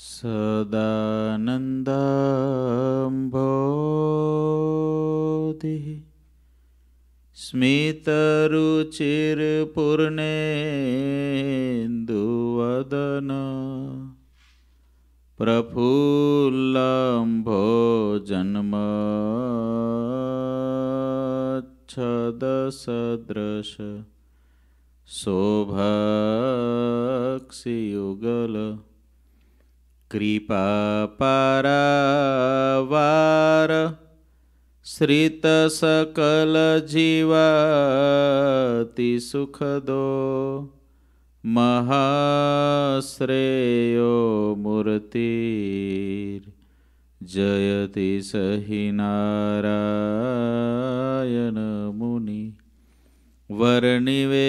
सदानन्दम्भोधिः स्मितरुचिर्पूर्णेन्दुवदन प्रफुल्लम्भोजन्मच्छदसदृश शोभक्सियुगल कृपापरावार श्रितसकलजीवातिसुखदो सुखदो महाश्रेयो मूर्तिर् जयति हि नारायणमुनि वर्निवेशरमणीयदर्शनम्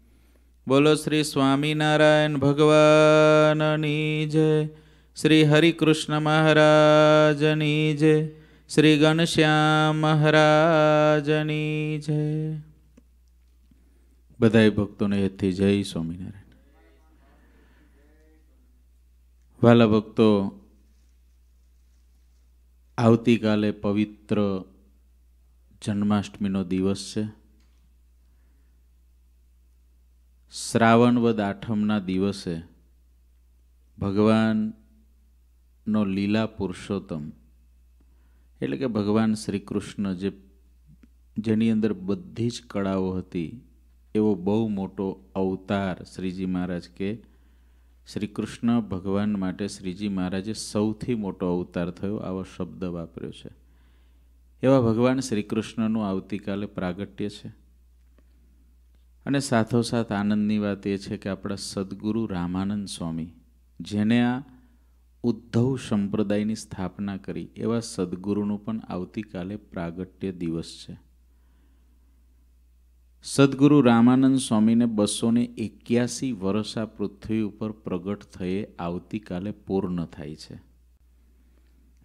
બોલો શ્રી સ્વામિનારાયણ ભગવાનની જય શ્રી હરિકૃષ્ણ મહારાજની જય શ્રી ઘનશ્યામ મહારાજની જય બધાય ભક્તોને હેતથી જય સ્વામિનારાયણ વાલા ભક્તો આવતીકાલે પવિત્ર જન્માષ્ટમીનો દિવસ છે શ્રાવણવદ આઠમના દિવસે ભગવાનનો લીલા પુરુષોત્તમ એટલે કે ભગવાન શ્રી કૃષ્ણ જે જેની અંદર બધી જ કળાઓ હતી એવો બહુ મોટો અવતાર શ્રીજી મહારાજ કે શ્રી કૃષ્ણ ભગવાન માટે શ્રીજી મહારાજે સૌથી મોટો અવતાર થયો આવો શબ્દ વાપર્યો છે એવા ભગવાન શ્રી કૃષ્ણનું આવતીકાલે પ્રાગટ્ય છે અને સાથોસાથ આનંદની વાત એ છે કે આપણા સદગુરુ રામાનંદ સ્વામી જેને આ ઉદ્ધવ સંપ્રદાયની સ્થાપના કરી એવા સદગુરુનું પણ આવતીકાલે પ્રાગટ્ય દિવસ છે સદગુરુ રામાનંદ સ્વામીને બસોને એક્યાસી વર્ષ આ પૃથ્વી ઉપર પ્રગટ થયે આવતીકાલે પૂર્ણ થાય છે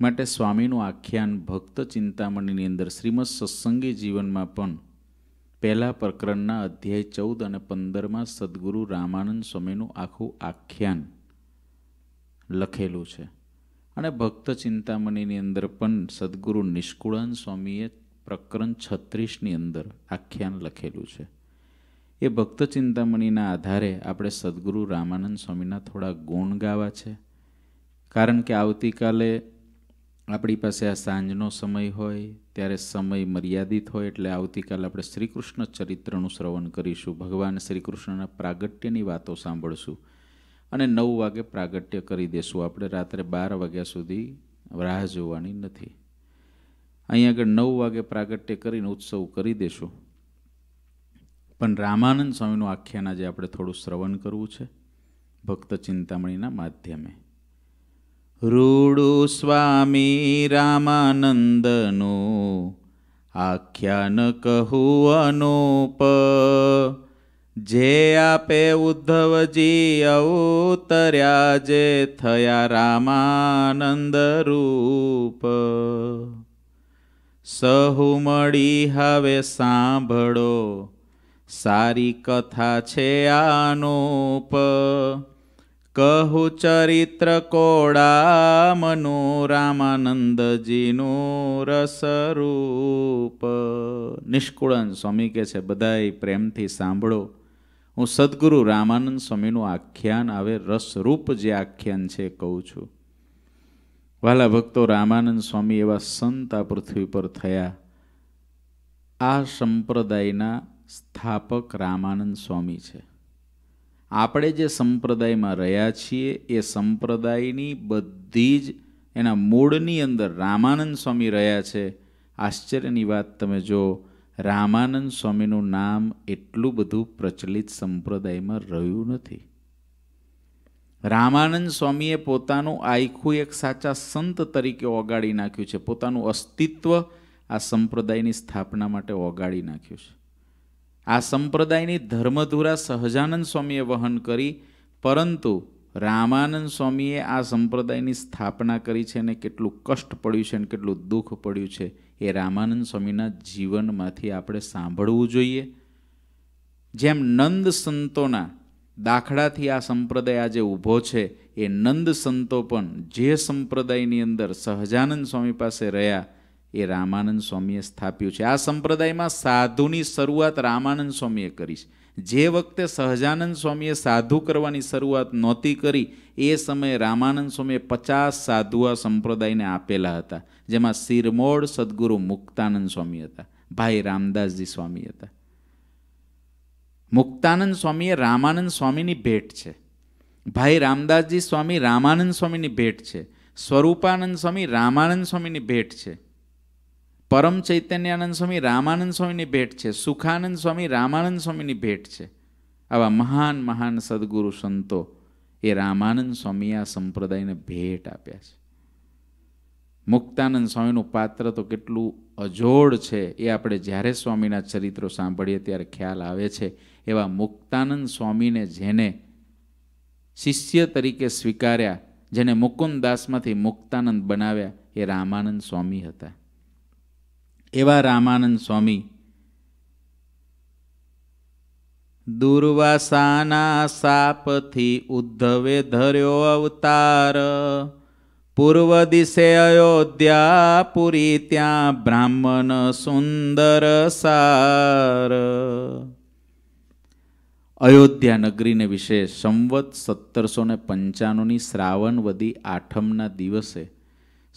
માટે સ્વામીનું આખ્યાન ભક્ત ચિંતામણીની અંદર શ્રીમદ સત્સંગી જીવનમાં પણ પહેલા પ્રકરણના અધ્યાય ચૌદ અને પંદરમાં સદગુરુ રામાનંદ સ્વામીનું આખું આખ્યાન લખેલું છે અને ભક્ત ચિંતામણીની અંદર પણ સદગુરુ નિષ્કુળાન સ્વામીએ પ્રકરણ છત્રીસની અંદર આખ્યાન લખેલું છે એ ભક્ત ચિંતામણીના આધારે આપણે સદગુરુ રામાનંદ સ્વામીના થોડા ગુણ ગાવા છે કારણ કે આવતીકાલે આપણી પાસે આ સાંજનો સમય હોય ત્યારે સમય મર્યાદિત હોય એટલે આવતીકાલ આપણે શ્રી કૃષ્ણ ચરિત્રનું શ્રવણ કરીશું ભગવાન શ્રીકૃષ્ણના પ્રાગટ્યની વાતો સાંભળશું અને નવ વાગે પ્રાગટ્ય કરી દેશું આપણે રાત્રે બાર વાગ્યા સુધી રાહ જોવાની નથી અહીં આગળ નવ વાગે પ્રાગટ્ય કરીને ઉત્સવ કરી દેશું પણ રામાનંદ સ્વામીનું આખ્યાન આજે આપણે થોડું શ્રવણ કરવું છે ભક્ત ચિંતામણીના માધ્યમે રૂડુ સ્વામી રામાનંદનો આખ્યાન કહું અનુપ જે આપે ઉદ્ધવજી અવતર્યા જે થયા રામાનંદ રૂપ સહુ મળી હવે સાંભળો સારી કથા છે આનૂપ કહુ ચરિત્ર કોડા રામાનંદજીનું રસરૂપ નિષ્કુળન સ્વામી કહે છે બધાય પ્રેમથી સાંભળો હું સદગુરુ રામાનંદ સ્વામીનું આખ્યાન આવે રસરૂપ જે આખ્યાન છે કહું છું વાલા ભક્તો રામાનંદ સ્વામી એવા સંત આ પૃથ્વી પર થયા આ સંપ્રદાયના સ્થાપક રામાનંદ સ્વામી છે આપણે જે સંપ્રદાયમાં રહ્યા છીએ એ સંપ્રદાયની બધી જ એના મૂળની અંદર રામાનંદ સ્વામી રહ્યા છે આશ્ચર્યની વાત તમે જો રામાનંદ સ્વામીનું નામ એટલું બધું પ્રચલિત સંપ્રદાયમાં રહ્યું નથી રામાનંદ સ્વામીએ પોતાનું આખું એક સાચા સંત તરીકે ઓગાળી નાખ્યું છે પોતાનું અસ્તિત્વ આ સંપ્રદાયની સ્થાપના માટે ઓગાળી નાખ્યું છે આ સંપ્રદાયની ધર્મધુરા સહજાનંદ સ્વામીએ વહન કરી પરંતુ રામાનંદ સ્વામીએ આ સંપ્રદાયની સ્થાપના કરી છે અને કેટલું કષ્ટ પડ્યું છે અને કેટલું દુઃખ પડ્યું છે એ રામાનંદ સ્વામીના જીવનમાંથી આપણે સાંભળવું જોઈએ જેમ નંદ સંતોના દાખલાથી આ સંપ્રદાય આજે ઊભો છે એ નંદ સંતો પણ જે સંપ્રદાયની અંદર સહજાનંદ સ્વામી પાસે રહ્યા એ રામાનંદ સ્વામીએ સ્થાપ્યું છે આ સંપ્રદાયમાં સાધુની શરૂઆત રામાનંદ સ્વામીએ કરી છે જે વખતે સહજાનંદ સ્વામીએ સાધુ કરવાની શરૂઆત નહોતી કરી એ સમયે રામાનંદ સ્વામીએ પચાસ સાધુ આ સંપ્રદાયને આપેલા હતા જેમાં શિરમોડ સદગુરુ મુક્તાનંદ સ્વામી હતા ભાઈ રામદાસજી સ્વામી હતા મુક્તાનંદ સ્વામીએ રામાનંદ સ્વામીની ભેટ છે ભાઈ રામદાસજી સ્વામી રામાનંદ સ્વામીની ભેટ છે સ્વરૂપાનંદ સ્વામી રામાનંદ સ્વામીની ભેટ છે પરમ ચૈતન્યાનંદ સ્વામી રામાનંદ સ્વામીની ભેટ છે સુખાનંદ સ્વામી રામાનંદ સ્વામીની ભેટ છે આવા મહાન મહાન સદગુરુ સંતો એ રામાનંદ સ્વામી આ સંપ્રદાયને ભેટ આપ્યા છે મુક્તાનંદ સ્વામીનું પાત્ર તો કેટલું અજોડ છે એ આપણે જ્યારે સ્વામીના ચરિત્રો સાંભળીએ ત્યારે ખ્યાલ આવે છે એવા મુક્તાનંદ સ્વામીને જેને શિષ્ય તરીકે સ્વીકાર્યા જેને મુકુંદાસમાંથી મુક્તાનંદ બનાવ્યા એ રામાનંદ સ્વામી હતા એવા રામાનંદ સ્વામી દુર્વાસાના સાપથી ઉદ્ધવે ધર્યો અવતાર પૂર્વ દિશે અયોધ્યા પુરી ત્યાં બ્રાહ્મણ સુંદર સાર અયોધ્યા નગરીને વિશે સંવત સત્તરસો ને પંચાણુંની વધી આઠમના દિવસે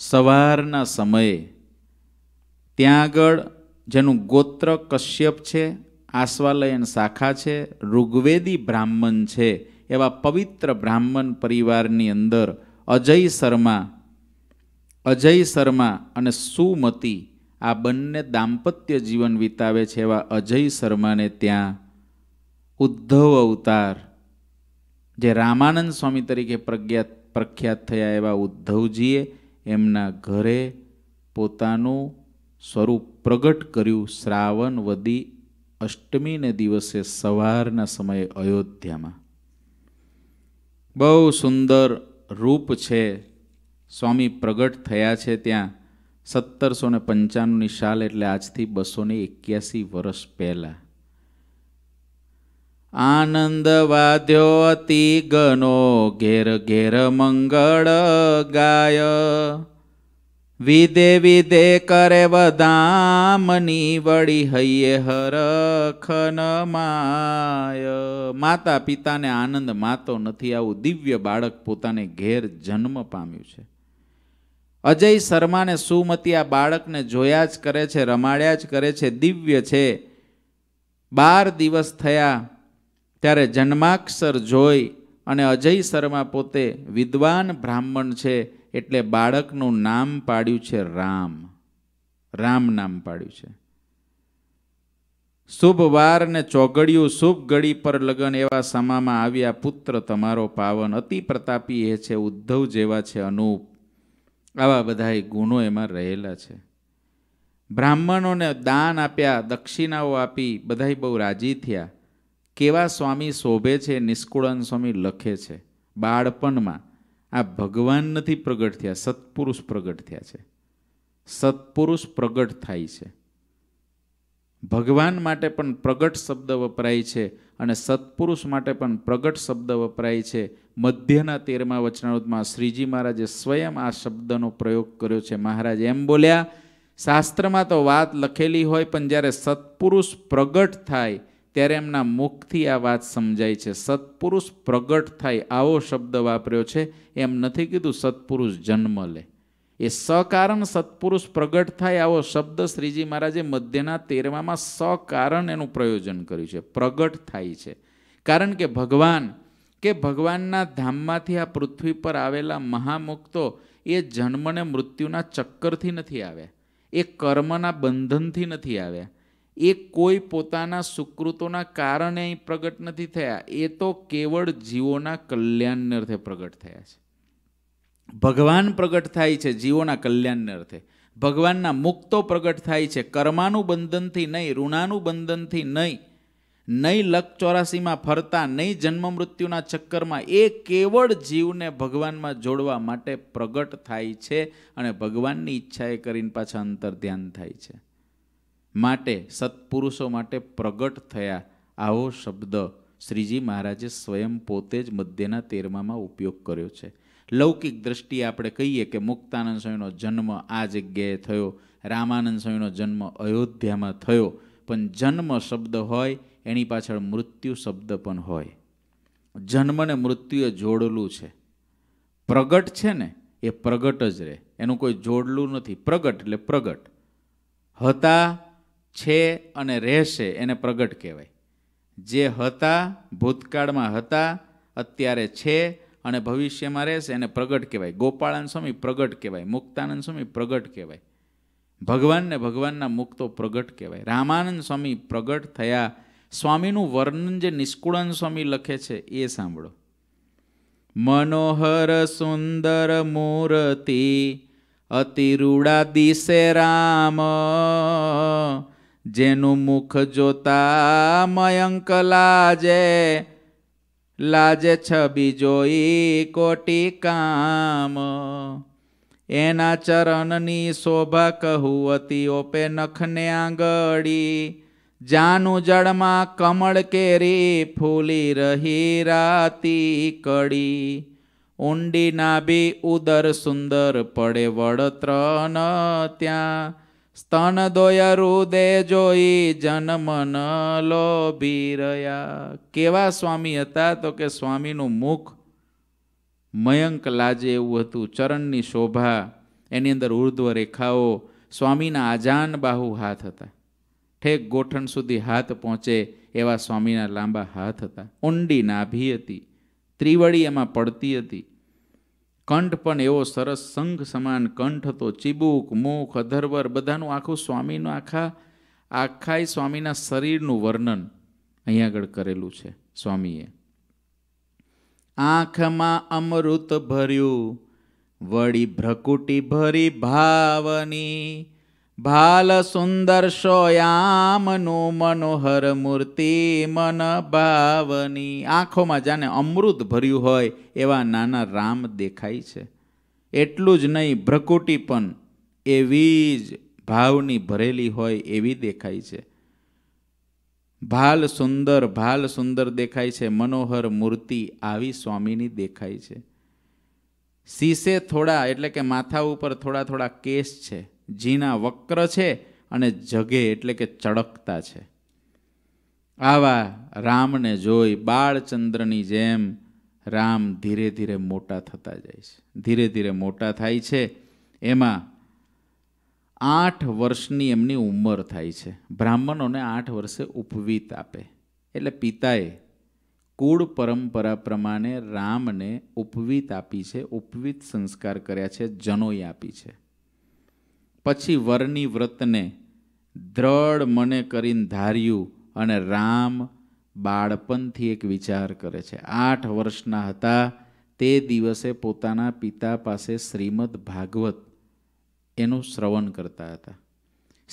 સવારના સમયે ત્યાં આગળ જેનું ગોત્ર કશ્યપ છે આશ્વાલયન શાખા છે ઋગ્વેદી બ્રાહ્મણ છે એવા પવિત્ર બ્રાહ્મણ પરિવારની અંદર અજય શર્મા અજય શર્મા અને સુમતી આ બંને દાંપત્ય જીવન વિતાવે છે એવા અજય શર્માને ત્યાં ઉદ્ધવ અવતાર જે રામાનંદ સ્વામી તરીકે પ્રખ્યાત પ્રખ્યાત થયા એવા ઉદ્ધવજીએ એમના ઘરે પોતાનું સ્વરૂપ પ્રગટ કર્યું શ્રાવણવદી અષ્ટમીને દિવસે સવારના સમયે અયોધ્યામાં બહુ સુંદર રૂપ છે સ્વામી પ્રગટ થયા છે ત્યાં સત્તરસો ને પંચાણુંની સાલ એટલે આજથી બસો ને એક્યાસી વર્ષ પહેલા આનંદ વાદ્યો અતિ ગનો ઘેર ઘેર મંગળ ગાય વિદે વિદે કરે વદામની વળી હૈયે હરખન માય માતા પિતાને આનંદ માતો નથી આવું દિવ્ય બાળક પોતાને ઘેર જન્મ પામ્યું છે અજય શર્માને સુમતી આ બાળકને જોયા જ કરે છે રમાડ્યા જ કરે છે દિવ્ય છે બાર દિવસ થયા ત્યારે જન્માક્ષર જોઈ અને અજય શર્મા પોતે વિદ્વાન બ્રાહ્મણ છે એટલે બાળકનું નામ પાડ્યું છે રામ રામ નામ પાડ્યું છે શુભ વાર ને ચોગડિયું શુભ ગળી પર લગન એવા સમામાં આવ્યા પુત્ર તમારો પાવન અતિ પ્રતાપી એ છે ઉદ્ધવ જેવા છે અનુપ આવા બધા ગુણો એમાં રહેલા છે બ્રાહ્મણોને દાન આપ્યા દક્ષિણાઓ આપી બધા બહુ રાજી થયા કેવા સ્વામી શોભે છે નિષ્કુળન સ્વામી લખે છે બાળપણમાં આ ભગવાન નથી પ્રગટ થયા સત્પુરુષ પ્રગટ થયા છે સત્પુરુષ પ્રગટ થાય છે ભગવાન માટે પણ પ્રગટ શબ્દ વપરાય છે અને સત્પુરુષ માટે પણ પ્રગટ શબ્દ વપરાય છે મધ્યના તેરમા વચનામૃતમાં શ્રીજી મહારાજે સ્વયં આ શબ્દનો પ્રયોગ કર્યો છે મહારાજ એમ બોલ્યા શાસ્ત્રમાં તો વાત લખેલી હોય પણ જ્યારે સત્પુરુષ પ્રગટ થાય ત્યારે એમના મુખથી આ વાત સમજાય છે સત્પુરુષ પ્રગટ થાય આવો શબ્દ વાપર્યો છે એમ નથી કીધું સત્પુરુષ જન્મ લે એ સકારણ સત્પુરુષ પ્રગટ થાય આવો શબ્દ શ્રીજી મહારાજે મધ્યના તેરવામાં સકારણ એનું પ્રયોજન કર્યું છે પ્રગટ થાય છે કારણ કે ભગવાન કે ભગવાનના ધામમાંથી આ પૃથ્વી પર આવેલા મહામુક્તો એ જન્મને મૃત્યુના ચક્કરથી નથી આવ્યા એ કર્મના બંધનથી નથી આવ્યા એ કોઈ પોતાના સુકૃતોના કારણે અહીં પ્રગટ નથી થયા એ તો કેવળ જીવોના કલ્યાણને અર્થે પ્રગટ થયા છે ભગવાન પ્રગટ થાય છે જીવોના કલ્યાણને અર્થે ભગવાનના મુક્તો પ્રગટ થાય છે કર્માનું બંધનથી નહીં ઋણાનું બંધનથી નહીં નહીં લક ચોરાસીમાં ફરતા નહીં જન્મ મૃત્યુના ચક્કરમાં એ કેવળ જીવને ભગવાનમાં જોડવા માટે પ્રગટ થાય છે અને ભગવાનની ઈચ્છા એ કરીને પાછા અંતર ધ્યાન થાય છે માટે સત્પુરુષો માટે પ્રગટ થયા આવો શબ્દ શ્રીજી મહારાજે સ્વયં પોતે જ મધ્યના તેરમામાં ઉપયોગ કર્યો છે લૌકિક દ્રષ્ટિએ આપણે કહીએ કે મુક્તાનંદ સ્વામીનો જન્મ આ જગ્યાએ થયો રામાનંદ સ્વામીનો જન્મ અયોધ્યામાં થયો પણ જન્મ શબ્દ હોય એની પાછળ મૃત્યુ શબ્દ પણ હોય જન્મને મૃત્યુએ એ જોડલું છે પ્રગટ છે ને એ પ્રગટ જ રહે એનું કોઈ જોડલું નથી પ્રગટ એટલે પ્રગટ હતા છે અને રહેશે એને પ્રગટ કહેવાય જે હતા ભૂતકાળમાં હતા અત્યારે છે અને ભવિષ્યમાં રહેશે એને પ્રગટ કહેવાય ગોપાળાનંદ સ્વામી પ્રગટ કહેવાય મુક્તાનંદ સ્વામી પ્રગટ કહેવાય ભગવાનને ભગવાનના મુક્તો પ્રગટ કહેવાય રામાનંદ સ્વામી પ્રગટ થયા સ્વામીનું વર્ણન જે નિષ્કુળાનંદ સ્વામી લખે છે એ સાંભળો મનોહર સુંદર મૂર્તિ અતિરૂડા દિશે રામ જેનું મુખ જોતા મયંક લાજે લાજે છબી જોઈ કોટી કામ એના ચરણની શોભા કહુવતી ઓપે નખને આંગળી જાનું જળમાં કમળ કેરી ફૂલી રહી રાતી કડી ઊંડી નાભી ઉદર સુંદર પડે વડત્ર ત્યાં સ્તન દોયા હૃદય જોઈ જનમન લોભી રહ્યા કેવા સ્વામી હતા તો કે સ્વામીનું મુખ મયંક લાજે એવું હતું ચરણની શોભા એની અંદર ઉર્ધ્વ રેખાઓ સ્વામીના આજાન બાહુ હાથ હતા ઠેક ગોઠણ સુધી હાથ પહોંચે એવા સ્વામીના લાંબા હાથ હતા ઊંડી નાભી હતી ત્રિવળી એમાં પડતી હતી કંઠ પણ એવો સરસ સંઘ સમાન કંઠ હતો ચીબુક મુખ અધરવર બધાનું આખું સ્વામીનું આખા આખાય સ્વામીના શરીરનું વર્ણન અહીંયા આગળ કરેલું છે સ્વામીએ આંખમાં અમૃત ભર્યું વળી ભ્રકુટી ભરી ભાવની ભાલ સુંદર શોયામનું મનોહર મૂર્તિ મન ભાવની આંખોમાં જાને અમૃત ભર્યું હોય એવા નાના રામ દેખાય છે એટલું જ નહીં ભ્રકુટી પણ એવી જ ભાવની ભરેલી હોય એવી દેખાય છે ભાલ સુંદર ભાલ સુંદર દેખાય છે મનોહર મૂર્તિ આવી સ્વામીની દેખાય છે શીશે થોડા એટલે કે માથા ઉપર થોડા થોડા કેસ છે જીના વક્ર છે અને જગે એટલે કે ચળકતા છે આવા રામને જોઈ બાળચંદ્રની જેમ રામ ધીરે ધીરે મોટા થતા જાય છે ધીરે ધીરે મોટા થાય છે એમાં આઠ વર્ષની એમની ઉંમર થાય છે બ્રાહ્મણોને આઠ વર્ષે ઉપવીત આપે એટલે પિતાએ કુળ પરંપરા પ્રમાણે રામને ઉપવીત આપી છે ઉપવીત સંસ્કાર કર્યા છે જનોઈ આપી છે પછી વરની વ્રતને દ્રઢ મને કરીને ધાર્યું અને રામ બાળપણથી એક વિચાર કરે છે આઠ વર્ષના હતા તે દિવસે પોતાના પિતા પાસે શ્રીમદ ભાગવત એનું શ્રવણ કરતા હતા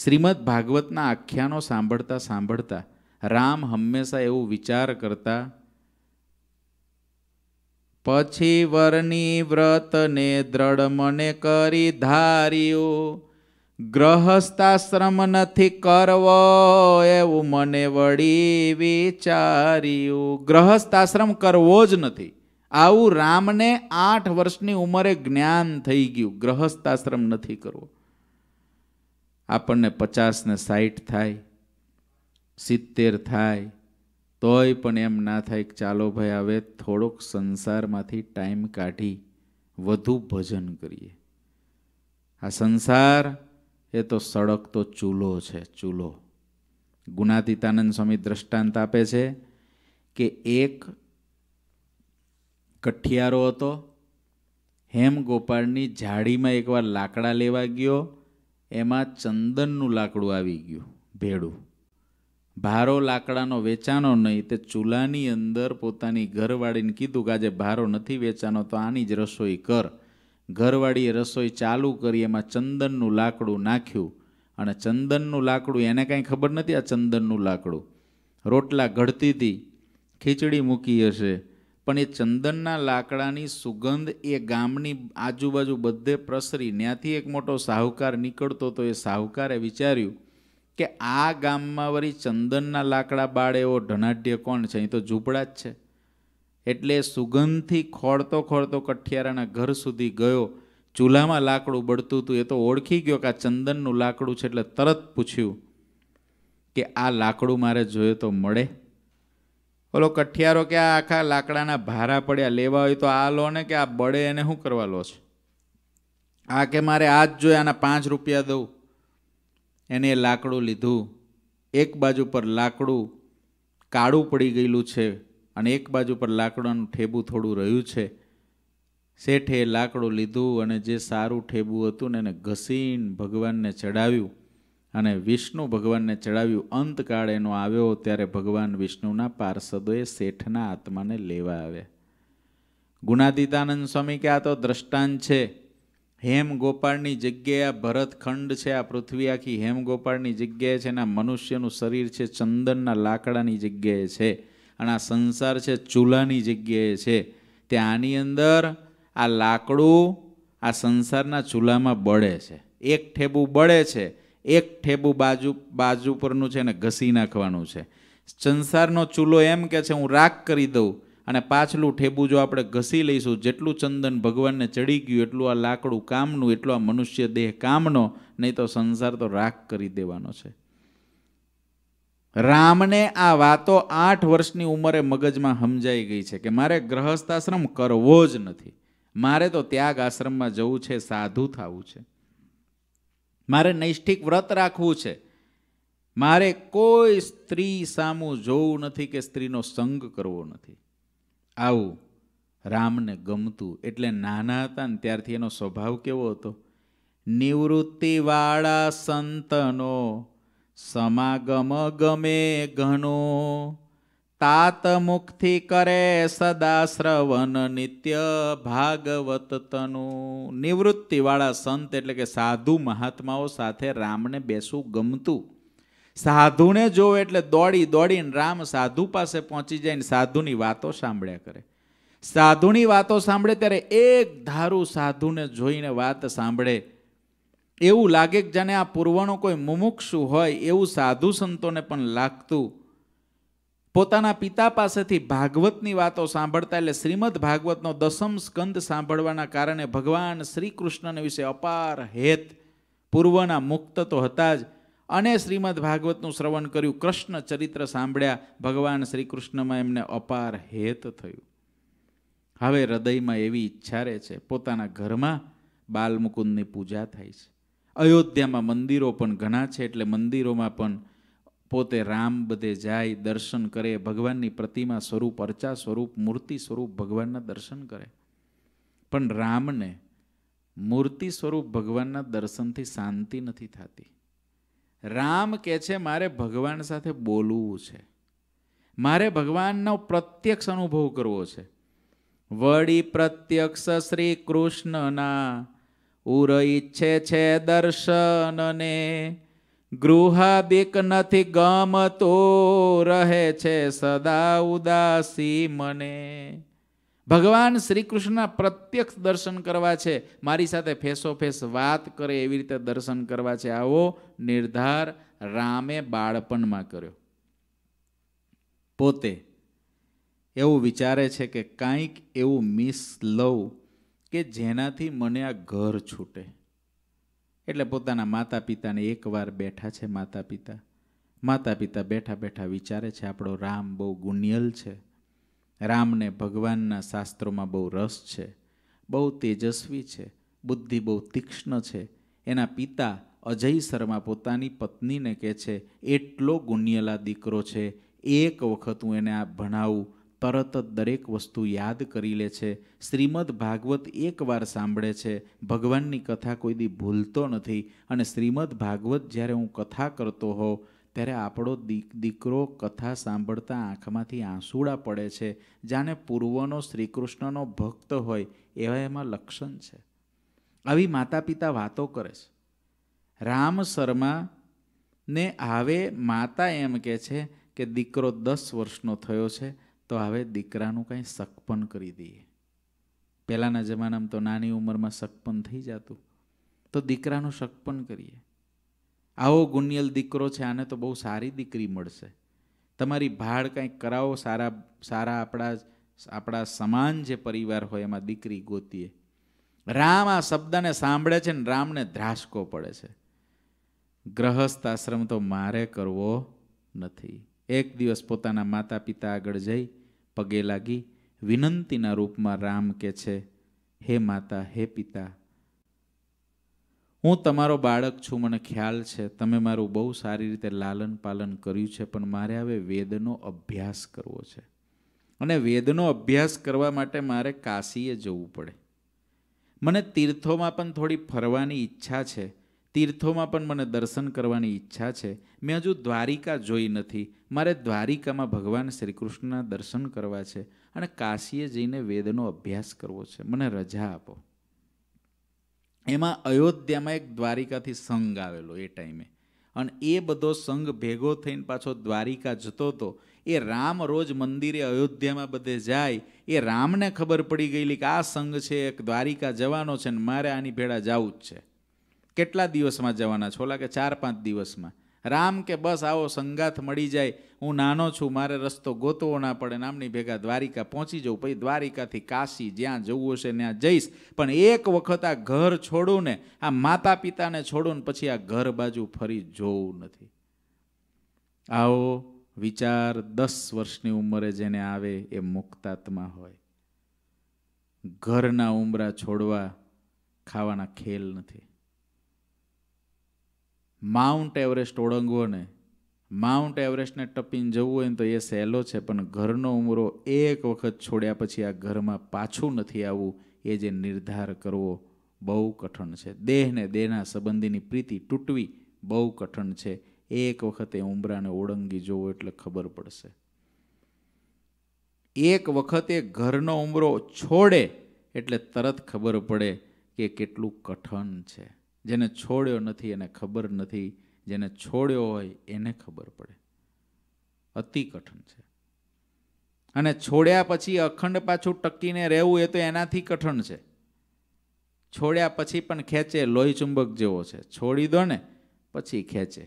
શ્રીમદ ભાગવતના આખ્યાનો સાંભળતા સાંભળતા રામ હંમેશા એવું વિચાર કરતા પછી વરની વ્રતને દ્રઢ મને કરી ધાર્યું ગ્રહસ્થાશ્રમ નથી કરવો એવું મને વળી વિચાર્યું ગ્રહસ્થાશ્રમ કરવો જ નથી આવું રામને આઠ વર્ષની ઉંમરે જ્ઞાન થઈ ગયું ગ્રહસ્થાશ્રમ નથી કરવો આપણને પચાસ ને સાઠ થાય સિત્તેર થાય તોય પણ એમ ના થાય કે ચાલો ભાઈ હવે થોડોક સંસારમાંથી ટાઈમ કાઢી વધુ ભજન કરીએ આ સંસાર એ તો તો ચૂલો છે ચૂલો ગુણાતીતાનંદ સ્વામી દ્રષ્ટાંત આપે છે કે એક કઠિયારો હતો હેમ ગોપાળની જાળીમાં એકવાર લાકડા લેવા ગયો એમાં ચંદનનું લાકડું આવી ગયું ભેળું ભારો લાકડાનો વેચાનો નહીં તે ચૂલાની અંદર પોતાની ઘરવાળીને કીધું કે આજે ભારો નથી વેચાનો તો આની જ રસોઈ કર ઘરવાળીએ રસોઈ ચાલુ કરી એમાં ચંદનનું લાકડું નાખ્યું અને ચંદનનું લાકડું એને કાંઈ ખબર નથી આ ચંદનનું લાકડું રોટલા ઘડતી હતી ખીચડી મૂકી હશે પણ એ ચંદનના લાકડાની સુગંધ એ ગામની આજુબાજુ બધે પ્રસરી ત્યાંથી એક મોટો સાહુકાર નીકળતો તો એ સાહુકારે વિચાર્યું કે આ ગામમાં વળી ચંદનના લાકડા બાળ એવો ધનાઢ્ય કોણ છે અહીં તો ઝૂંપડા જ છે એટલે સુગંધથી ખોળતો ખોળતો કઠિયારાના ઘર સુધી ગયો ચૂલામાં લાકડું બળતું હતું એ તો ઓળખી ગયો કે આ ચંદનનું લાકડું છે એટલે તરત પૂછ્યું કે આ લાકડું મારે જોયું તો મળે ઓલો કઠિયારો કે આ આખા લાકડાના ભારા પડ્યા લેવા હોય તો આ લો ને કે આ બળે એને શું કરવા લો છે આ કે મારે આ જ જોઈએ આના પાંચ રૂપિયા દઉં એને એ લાકડું લીધું એક બાજુ પર લાકડું કાળું પડી ગયેલું છે અને એક બાજુ પર લાકડાનું ઠેબું થોડું રહ્યું છે શેઠે લાકડું લીધું અને જે સારું ઠેબું હતું ને એને ઘસીને ભગવાનને ચડાવ્યું અને વિષ્ણુ ભગવાનને ચડાવ્યું અંતકાળ એનો આવ્યો ત્યારે ભગવાન વિષ્ણુના પાર્ષદોએ શેઠના આત્માને લેવા આવ્યા ગુણાદિતાનંદ સ્વામી કે આ તો દ્રષ્ટાંત છે હેમ ગોપાળની જગ્યાએ આ ભરતખંડ છે આ પૃથ્વી આખી હેમ ગોપાળની જગ્યાએ છે એના મનુષ્યનું શરીર છે ચંદનના લાકડાની જગ્યાએ છે અને આ સંસાર છે ચૂલાની જગ્યાએ છે તે આની અંદર આ લાકડું આ સંસારના ચૂલામાં બળે છે એક ઠેબું બળે છે એક ઠેબું બાજુ બાજુ પરનું છે અને ઘસી નાખવાનું છે સંસારનો ચૂલો એમ કે છે હું રાખ કરી દઉં અને પાછલું ઠેબું જો આપણે ઘસી લઈશું જેટલું ચંદન ભગવાનને ચડી ગયું એટલું આ લાકડું કામનું એટલો આ મનુષ્ય દેહ કામનો નહીં તો સંસાર તો રાખ કરી દેવાનો છે રામને આ વાતો આઠ વર્ષની ઉંમરે મગજમાં સમજાઈ ગઈ છે કે મારે ગ્રહસ્થાશ્રમ કરવો જ નથી મારે તો ત્યાગ આશ્રમમાં જવું છે સાધુ થવું છે મારે નૈષ્ઠિક વ્રત રાખવું છે મારે કોઈ સ્ત્રી સામું જોવું નથી કે સ્ત્રીનો સંગ કરવો નથી આવું રામને ગમતું એટલે નાના હતા ને ત્યારથી એનો સ્વભાવ કેવો હતો નિવૃત્તિવાળા સંતનો સમાગમ ગમે ઘણું તાત મુક્તિ કરે સદા શ્રવણ નિત્ય ભાગવત તનુ નિવૃત્તિવાળા સંત એટલે કે સાધુ મહાત્માઓ સાથે રામને બેસવું ગમતું સાધુને જો એટલે દોડી દોડીને રામ સાધુ પાસે પહોંચી જાય સાધુની વાતો સાંભળ્યા કરે સાધુની વાતો સાંભળે ત્યારે એક ધારું સાધુને જોઈને વાત સાંભળે એવું લાગે કે જાણે આ પૂર્વનો કોઈ મુમુક્ષુ હોય એવું સાધુ સંતોને પણ લાગતું પોતાના પિતા પાસેથી ભાગવતની વાતો સાંભળતા એટલે શ્રીમદ ભાગવતનો દસમ સ્કંદ સાંભળવાના કારણે ભગવાન શ્રી કૃષ્ણને વિશે અપાર હેત પૂર્વના મુક્ત તો હતા જ અને શ્રીમદ ભાગવતનું શ્રવણ કર્યું કૃષ્ણ ચરિત્ર સાંભળ્યા ભગવાન શ્રી કૃષ્ણમાં એમને અપાર હેત થયું હવે હૃદયમાં એવી ઈચ્છા રહે છે પોતાના ઘરમાં બાલમુકુંદની પૂજા થાય છે અયોધ્યામાં મંદિરો પણ ઘણા છે એટલે મંદિરોમાં પણ પોતે રામ બધે જાય દર્શન કરે ભગવાનની પ્રતિમા સ્વરૂપ અર્ચા સ્વરૂપ મૂર્તિ સ્વરૂપ ભગવાનના દર્શન કરે પણ રામને મૂર્તિ સ્વરૂપ ભગવાનના દર્શનથી શાંતિ નથી થતી રામ કહે છે મારે ભગવાન સાથે બોલવું છે મારે ભગવાનનો પ્રત્યક્ષ અનુભવ કરવો છે વળી પ્રત્યક્ષ શ્રી કૃષ્ણના ઉર ઈચ્છે છે દર્શનને ગૃહાબિક નથી ગમતો રહે છે સદા ઉદાસી મને ભગવાન શ્રી કૃષ્ણ પ્રત્યક્ષ દર્શન કરવા છે મારી સાથે ફેસો ફેસ વાત કરે એવી રીતે દર્શન કરવા છે આવો નિર્ધાર રામે બાળપણમાં કર્યો પોતે એવું વિચારે છે કે કાંઈક એવું મિસ લઉં કે જેનાથી મને આ ઘર છૂટે એટલે પોતાના માતા પિતાને એકવાર બેઠા છે માતા પિતા માતા પિતા બેઠા બેઠા વિચારે છે આપણો રામ બહુ ગુણિયલ છે રામને ભગવાનના શાસ્ત્રોમાં બહુ રસ છે બહુ તેજસ્વી છે બુદ્ધિ બહુ તીક્ષ્ણ છે એના પિતા અજય શર્મા પોતાની પત્નીને કહે છે એટલો ગુણિયલા દીકરો છે એક વખત હું એને આ ભણાવું તરત જ દરેક વસ્તુ યાદ કરી લે છે શ્રીમદ ભાગવત એકવાર સાંભળે છે ભગવાનની કથા કોઈ દી ભૂલતો નથી અને શ્રીમદ ભાગવત જ્યારે હું કથા કરતો હોઉં ત્યારે આપણો દીકરો કથા સાંભળતા આંખમાંથી આંસુડા પડે છે જાણે પૂર્વનો શ્રીકૃષ્ણનો ભક્ત હોય એવા એમાં લક્ષણ છે આવી માતા પિતા વાતો કરે છે રામ શર્મા ને આવે માતા એમ કહે છે કે દીકરો દસ વર્ષનો થયો છે તો હવે દીકરાનું કાંઈ સગપણ કરી દઈએ પહેલાંના જમાનામાં તો નાની ઉંમરમાં સગપણ થઈ જતું તો દીકરાનું સગપણ કરીએ આવો ગુનિયલ દીકરો છે આને તો બહુ સારી દીકરી મળશે તમારી ભાળ કંઈક કરાવો સારા સારા આપણા આપણા સમાન જે પરિવાર હોય એમાં દીકરી ગોતીએ રામ આ શબ્દને સાંભળે છે ને રામને ધ્રાસકો પડે છે ગ્રહસ્થ આશ્રમ તો મારે કરવો નથી એક દિવસ પોતાના માતા પિતા આગળ જઈ પગે લાગી વિનંતીના રૂપમાં રામ કે છે હે માતા હે પિતા હું તમારો બાળક છું મને ખ્યાલ છે તમે મારું બહુ સારી રીતે લાલન પાલન કર્યું છે પણ મારે હવે વેદનો અભ્યાસ કરવો છે અને વેદનો અભ્યાસ કરવા માટે મારે કાશીએ જવું પડે મને તીર્થોમાં પણ થોડી ફરવાની ઈચ્છા છે તીર્થોમાં પણ મને દર્શન કરવાની ઈચ્છા છે મેં હજુ દ્વારિકા જોઈ નથી મારે દ્વારિકામાં ભગવાન શ્રી કૃષ્ણના દર્શન કરવા છે અને કાશીએ જઈને વેદનો અભ્યાસ કરવો છે મને રજા આપો એમાં અયોધ્યામાં એક દ્વારિકાથી સંઘ આવેલો એ ટાઈમે અને એ બધો સંઘ ભેગો થઈને પાછો દ્વારિકા જતો હતો એ રામ રોજ મંદિરે અયોધ્યામાં બધે જાય એ રામને ખબર પડી ગયેલી કે આ સંઘ છે એક દ્વારિકા જવાનો છે ને મારે આની ભેળા જવું જ છે કેટલા દિવસમાં જવાના છો ઓલા કે ચાર પાંચ દિવસમાં રામ કે બસ આવો સંગાથ મળી જાય હું નાનો છું મારે રસ્તો ગોતવો ના પડે નામની ભેગા દ્વારિકા પહોંચી જવું પછી દ્વારિકાથી કાશી જ્યાં જવું હશે ત્યાં જઈશ પણ એક વખત આ ઘર છોડું ને આ માતા પિતાને છોડું ને પછી આ ઘર બાજુ ફરી જોવું નથી આવો વિચાર દસ વર્ષની ઉંમરે જેને આવે એ મુક્તાત્મા હોય ઘરના ઉમરા છોડવા ખાવાના ખેલ નથી માઉન્ટ એવરેસ્ટ ઓળંગવો ને માઉન્ટ એવરેસ્ટને ટપીને જવું હોય ને તો એ સહેલો છે પણ ઘરનો ઉમરો એક વખત છોડ્યા પછી આ ઘરમાં પાછું નથી આવવું એ જે નિર્ધાર કરવો બહુ કઠણ છે દેહને દેહના સંબંધીની પ્રીતિ તૂટવી બહુ કઠણ છે એક વખતે ઉમરાને ઓળંગી જોવો એટલે ખબર પડશે એક વખતે ઘરનો ઉમરો છોડે એટલે તરત ખબર પડે કે કેટલું કઠણ છે જેને છોડ્યો નથી એને ખબર નથી જેને છોડ્યો હોય એને ખબર પડે અતિ કઠણ છે અને છોડ્યા પછી અખંડ પાછું ટકીને રહેવું એ તો એનાથી કઠણ છે છોડ્યા પછી પણ ખેંચે લોહી ચુંબક જેવો છે છોડી દો ને પછી ખેંચે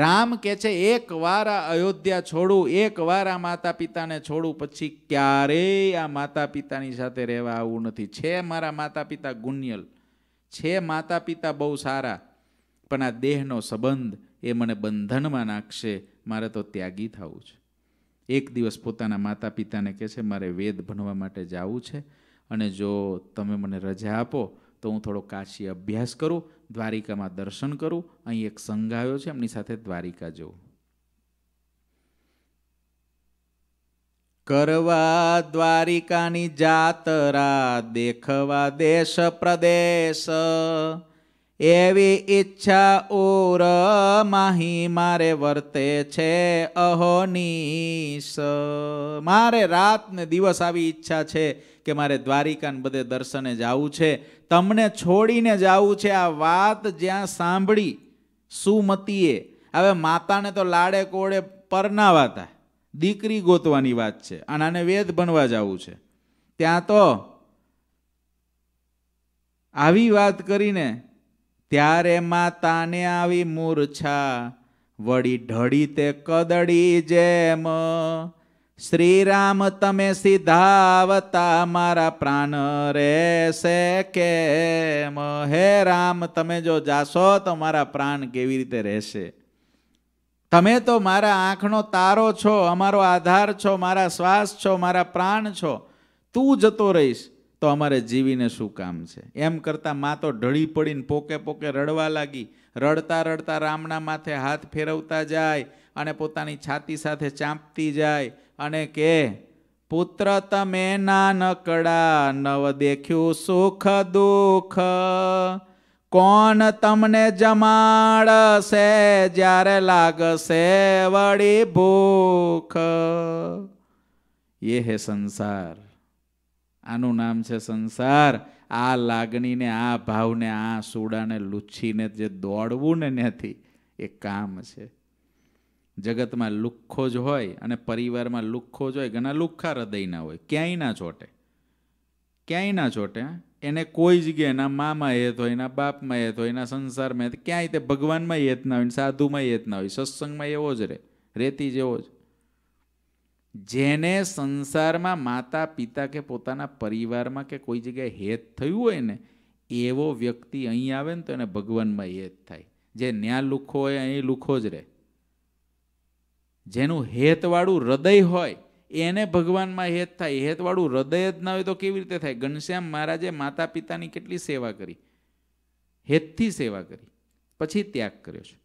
રામ કે છે એક વાર આ અયોધ્યા છોડું એક વાર આ માતા પિતાને છોડું પછી ક્યારેય આ માતા પિતાની સાથે રહેવા આવવું નથી છે મારા માતા પિતા ગુન્યલ છે માતા પિતા બહુ સારા પણ આ દેહનો સંબંધ એ મને બંધનમાં નાખશે મારે તો ત્યાગી થવું છે એક દિવસ પોતાના માતા પિતાને કહે છે મારે વેદ ભણવા માટે જવું છે અને જો તમે મને રજા આપો તો હું થોડો કાશી અભ્યાસ કરું દ્વારિકામાં દર્શન કરું અહીં એક સંઘ આવ્યો છે એમની સાથે દ્વારિકા જવું કરવા દ્વારિકાની જાતરા દેખવા દેશ પ્રદેશ એવી ઈચ્છા ઓર માહી મારે વર્તે છે અહોનીશ મારે રાત ને દિવસ આવી ઈચ્છા છે કે મારે દ્વારિકાને બધે દર્શને જવું છે તમને છોડીને જવું છે આ વાત જ્યાં સાંભળી સુમતીએ હવે માતાને તો લાડે કોડે પરનાવાતા દીકરી ગોતવાની વાત છે અને આને વેદ ભણવા જવું છે ત્યાં તો આવી વાત કરીને ત્યારે માતાને આવી મૂર્છા વળી ઢળી તે કદડી જેમ શ્રી રામ તમે આવતા મારા પ્રાણ રહેશે કેમ હે રામ તમે જો જાશો તો મારા પ્રાણ કેવી રીતે રહેશે તમે તો મારા આંખનો તારો છો અમારો આધાર છો મારા શ્વાસ છો મારા પ્રાણ છો તું જતો રહીશ તો અમારે જીવીને શું કામ છે એમ કરતાં મા તો ઢળી પડીને પોકે પોકે રડવા લાગી રડતા રડતા રામના માથે હાથ ફેરવતા જાય અને પોતાની છાતી સાથે ચાંપતી જાય અને કે પુત્ર તમે નાનકડા નવ દેખ્યું સુખ દુઃખ કોણ તમને જમાડશે જ્યારે લાગશે વળી ભૂખ એ હે સંસાર આનું નામ છે સંસાર આ લાગણીને આ ભાવને આ સોડાને લૂછીને જે દોડવું ને ત્યાંથી એ કામ છે જગતમાં લુખ્ખો જ હોય અને પરિવારમાં લુખ્ખો જ હોય ઘણા લુખ્ખા હૃદયના હોય ક્યાંય ના ચોટે ક્યાંય ના ચોટે એને કોઈ જગ્યાએ એના મામાં હેત હોય એના બાપમાં હેત હોય એના સંસારમાં હેત ક્યાંય તે ભગવાનમાં હેત ના હોય સાધુમાં હેત ના હોય સત્સંગમાં એવો જ રહે રેતી જેવો જ જેને સંસારમાં માતા પિતા કે પોતાના પરિવારમાં કે કોઈ જગ્યાએ હેત થયું હોય ને એવો વ્યક્તિ અહીં આવે ને તો એને ભગવાનમાં હેત થાય જે ન્યા લુખો હોય અહીં લુખો જ રહે જેનું હેતવાળું હૃદય હોય એને ભગવાનમાં હેત થાય હેતવાળું હૃદય જ ના હોય તો કેવી રીતે થાય ઘનશ્યામ મહારાજે માતા પિતાની કેટલી સેવા કરી હેતથી સેવા કરી પછી ત્યાગ કર્યો છે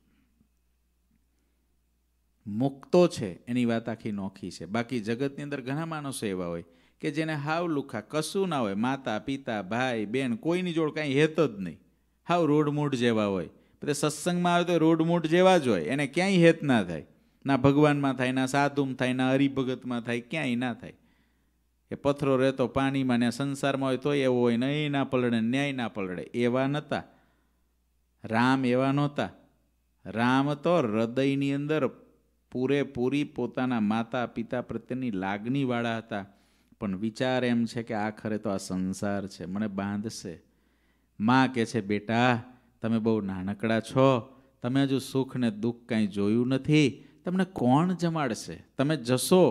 મુક્તો છે એની વાત આખી નોખી છે બાકી જગતની અંદર ઘણા માણસો એવા હોય કે જેને હાવ લુખા કશું ના હોય માતા પિતા ભાઈ બેન કોઈની જોડ કાંઈ હેત જ નહીં હાવ રૂઢમૂઢ જેવા હોય બધા સત્સંગમાં આવે તો રૂઢમૂઢ જેવા જ હોય એને ક્યાંય હેત ના થાય ના ભગવાનમાં થાય ના સાધુમાં થાય ના હરિભગતમાં થાય ક્યાંય ના થાય એ પથ્થરો રહેતો પાણીમાં ને સંસારમાં હોય તો એવો હોય ને એ ના પલડે ન્યાય ના પલડે એવા નહોતા રામ એવા નહોતા રામ તો હૃદયની અંદર પૂરેપૂરી પોતાના માતા પિતા પ્રત્યેની લાગણીવાળા હતા પણ વિચાર એમ છે કે આખરે તો આ સંસાર છે મને બાંધશે માં કહે છે બેટા તમે બહુ નાનકડા છો તમે હજુ સુખ ને દુઃખ કાંઈ જોયું નથી તમને કોણ જમાડશે તમે જશો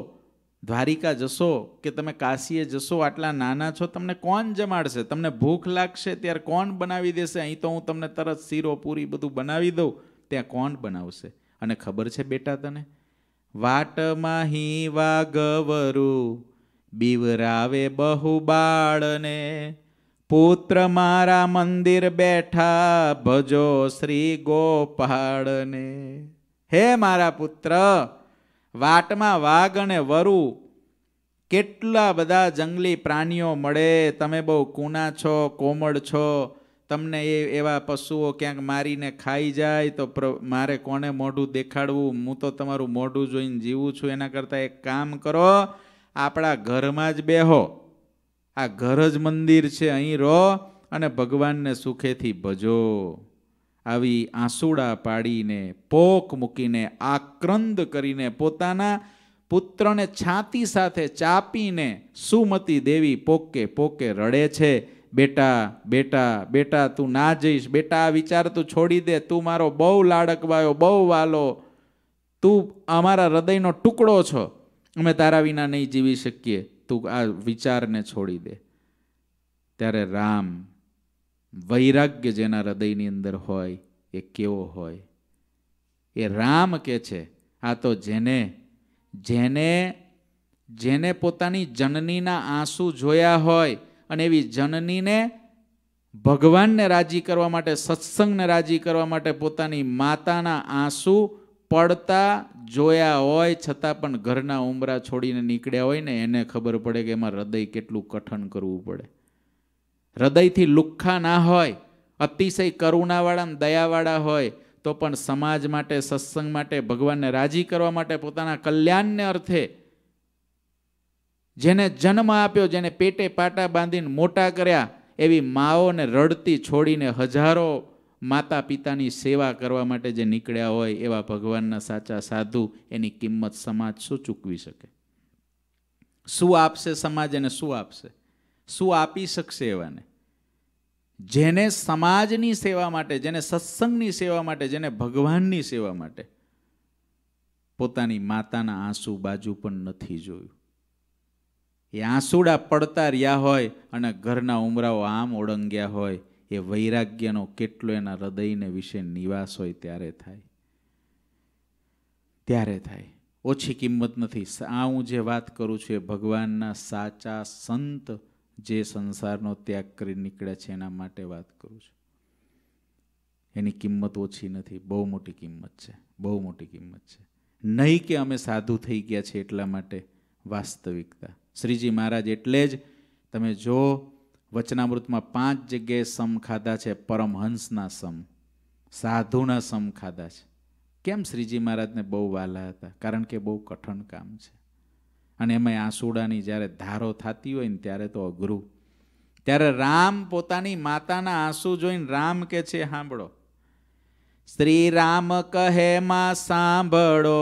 દ્વારિકા જશો કે તમે કાશીએ જશો આટલા નાના છો તમને કોણ જમાડશે તમને ભૂખ લાગશે ત્યારે કોણ બનાવી દેશે અહીં તો હું તમને તરત શીરો પૂરી બધું બનાવી દઉં ત્યાં કોણ બનાવશે અને ખબર છે બેટા તને વાટમાં હી વાગવરું બીવરાવે બહુ બાળને પુત્ર મારા મંદિર બેઠા ભજો શ્રી ગોપાળને હે મારા પુત્ર વાટમાં વાઘ અને વરુ કેટલા બધા જંગલી પ્રાણીઓ મળે તમે બહુ કૂના છો કોમળ છો તમને એ એવા પશુઓ ક્યાંક મારીને ખાઈ જાય તો મારે કોને મોઢું દેખાડવું હું તો તમારું મોઢું જોઈને જીવું છું એના કરતાં એક કામ કરો આપણા ઘરમાં જ બેહો આ ઘર જ મંદિર છે અહીં રહો અને ભગવાનને સુખેથી ભજો આવી આંસુડા પાડીને પોક મૂકીને આક્રંદ કરીને પોતાના પુત્રને છાતી સાથે ચાપીને સુમતી દેવી પોકે પોકે રડે છે બેટા બેટા બેટા તું ના જઈશ બેટા આ વિચાર તું છોડી દે તું મારો બહુ લાડકવાયો બહુ વાલો તું અમારા હૃદયનો ટુકડો છો અમે તારા વિના નહીં જીવી શકીએ તું આ વિચારને છોડી દે ત્યારે રામ વૈરાગ્ય જેના હૃદયની અંદર હોય એ કેવો હોય એ રામ કે છે આ તો જેને જેને જેને પોતાની જનનીના આંસુ જોયા હોય અને એવી જનનીને ભગવાનને રાજી કરવા માટે સત્સંગને રાજી કરવા માટે પોતાની માતાના આંસુ પડતા જોયા હોય છતાં પણ ઘરના ઉમરા છોડીને નીકળ્યા હોય ને એને ખબર પડે કે એમાં હૃદય કેટલું કઠણ કરવું પડે હૃદયથી લુખ્ખા ના હોય અતિશય કરુણાવાળા ને દયાવાળા હોય તો પણ સમાજ માટે સત્સંગ માટે ભગવાનને રાજી કરવા માટે પોતાના કલ્યાણને અર્થે જેને જન્મ આપ્યો જેને પેટે પાટા બાંધીને મોટા કર્યા એવી માઓને રડતી છોડીને હજારો માતા પિતાની સેવા કરવા માટે જે નીકળ્યા હોય એવા ભગવાનના સાચા સાધુ એની કિંમત સમાજ શું ચૂકવી શકે શું આપશે સમાજ એને શું આપશે શું આપી શકશે એવાને જેને સમાજની સેવા માટે જેને સત્સંગની સેવા માટે જેને ભગવાનની સેવા માટે પોતાની માતાના આંસુ બાજુ પણ નથી જોયું એ આંસુડા પડતા રહ્યા હોય અને ઘરના ઉમરાઓ આમ ઓળંગ્યા હોય એ વૈરાગ્યનો કેટલો એના હૃદયને વિશે નિવાસ હોય ત્યારે થાય ત્યારે થાય ઓછી કિંમત નથી આ હું જે વાત કરું છું એ ભગવાનના સાચા સંત જે સંસારનો ત્યાગ કરી નીકળ્યા છે એના માટે વાત કરું છું એની કિંમત ઓછી નથી બહુ મોટી કિંમત છે બહુ મોટી કિંમત છે નહીં કે અમે સાધુ થઈ ગયા છે એટલા માટે વાસ્તવિકતા શ્રીજી મહારાજ એટલે જ તમે જો વચનામૃતમાં પાંચ જગ્યાએ સમ ખાધા છે પરમહંસના સમ સાધુના સમ ખાધા છે કેમ શ્રીજી મહારાજને બહુ વાલા હતા કારણ કે બહુ કઠણ કામ છે અને એમાં આંસુડાની જ્યારે ધારો થતી હોય ને ત્યારે તો અઘરું ત્યારે રામ પોતાની માતાના આંસુ જોઈને રામ કે છે સાંભળો શ્રી રામ કહે માં સાંભળો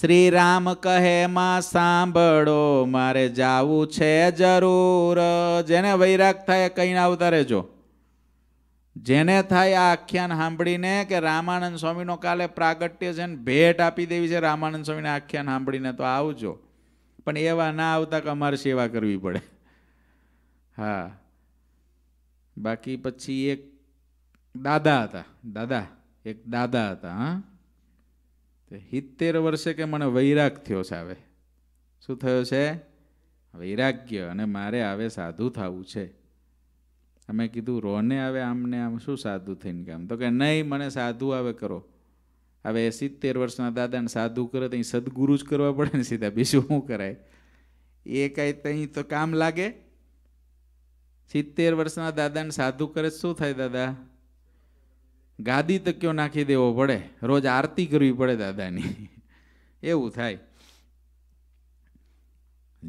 શ્રી રામ કહે માં સાંભળો મારે જાવું છે જરૂર જેને વૈરાગ થાય કહીને આવતા રહેજો જેને થાય આ આખ્યાન સાંભળીને કે રામાનંદ સ્વામીનો કાલે પ્રાગટ્ય છે ને ભેટ આપી દેવી છે રામાનંદ સ્વામીને આખ્યાન સાંભળીને તો આવજો પણ એવા ના આવતા કે અમારે સેવા કરવી પડે હા બાકી પછી એક દાદા હતા દાદા એક દાદા હતા હા સિત્તેર વર્ષે કે મને વૈરાગ થયો છે આવે શું થયો છે વૈરાગ્ય અને મારે આવે સાધુ થવું છે અમે કીધું રોને આવે આમને આમ શું સાધુ થઈને કામ તો કે નહીં મને સાધુ આવે કરો હવે સિત્તેર વર્ષના દાદાને સાધુ કરે તો અહીં સદગુરુ જ કરવા પડે ને સીધા બીજું શું કરાય એ કાંઈ ત્યાં તો કામ લાગે સિત્તેર વર્ષના દાદાને સાધુ કરે શું થાય દાદા ગાદી તક્યો નાખી દેવો પડે રોજ આરતી કરવી પડે દાદાની એવું થાય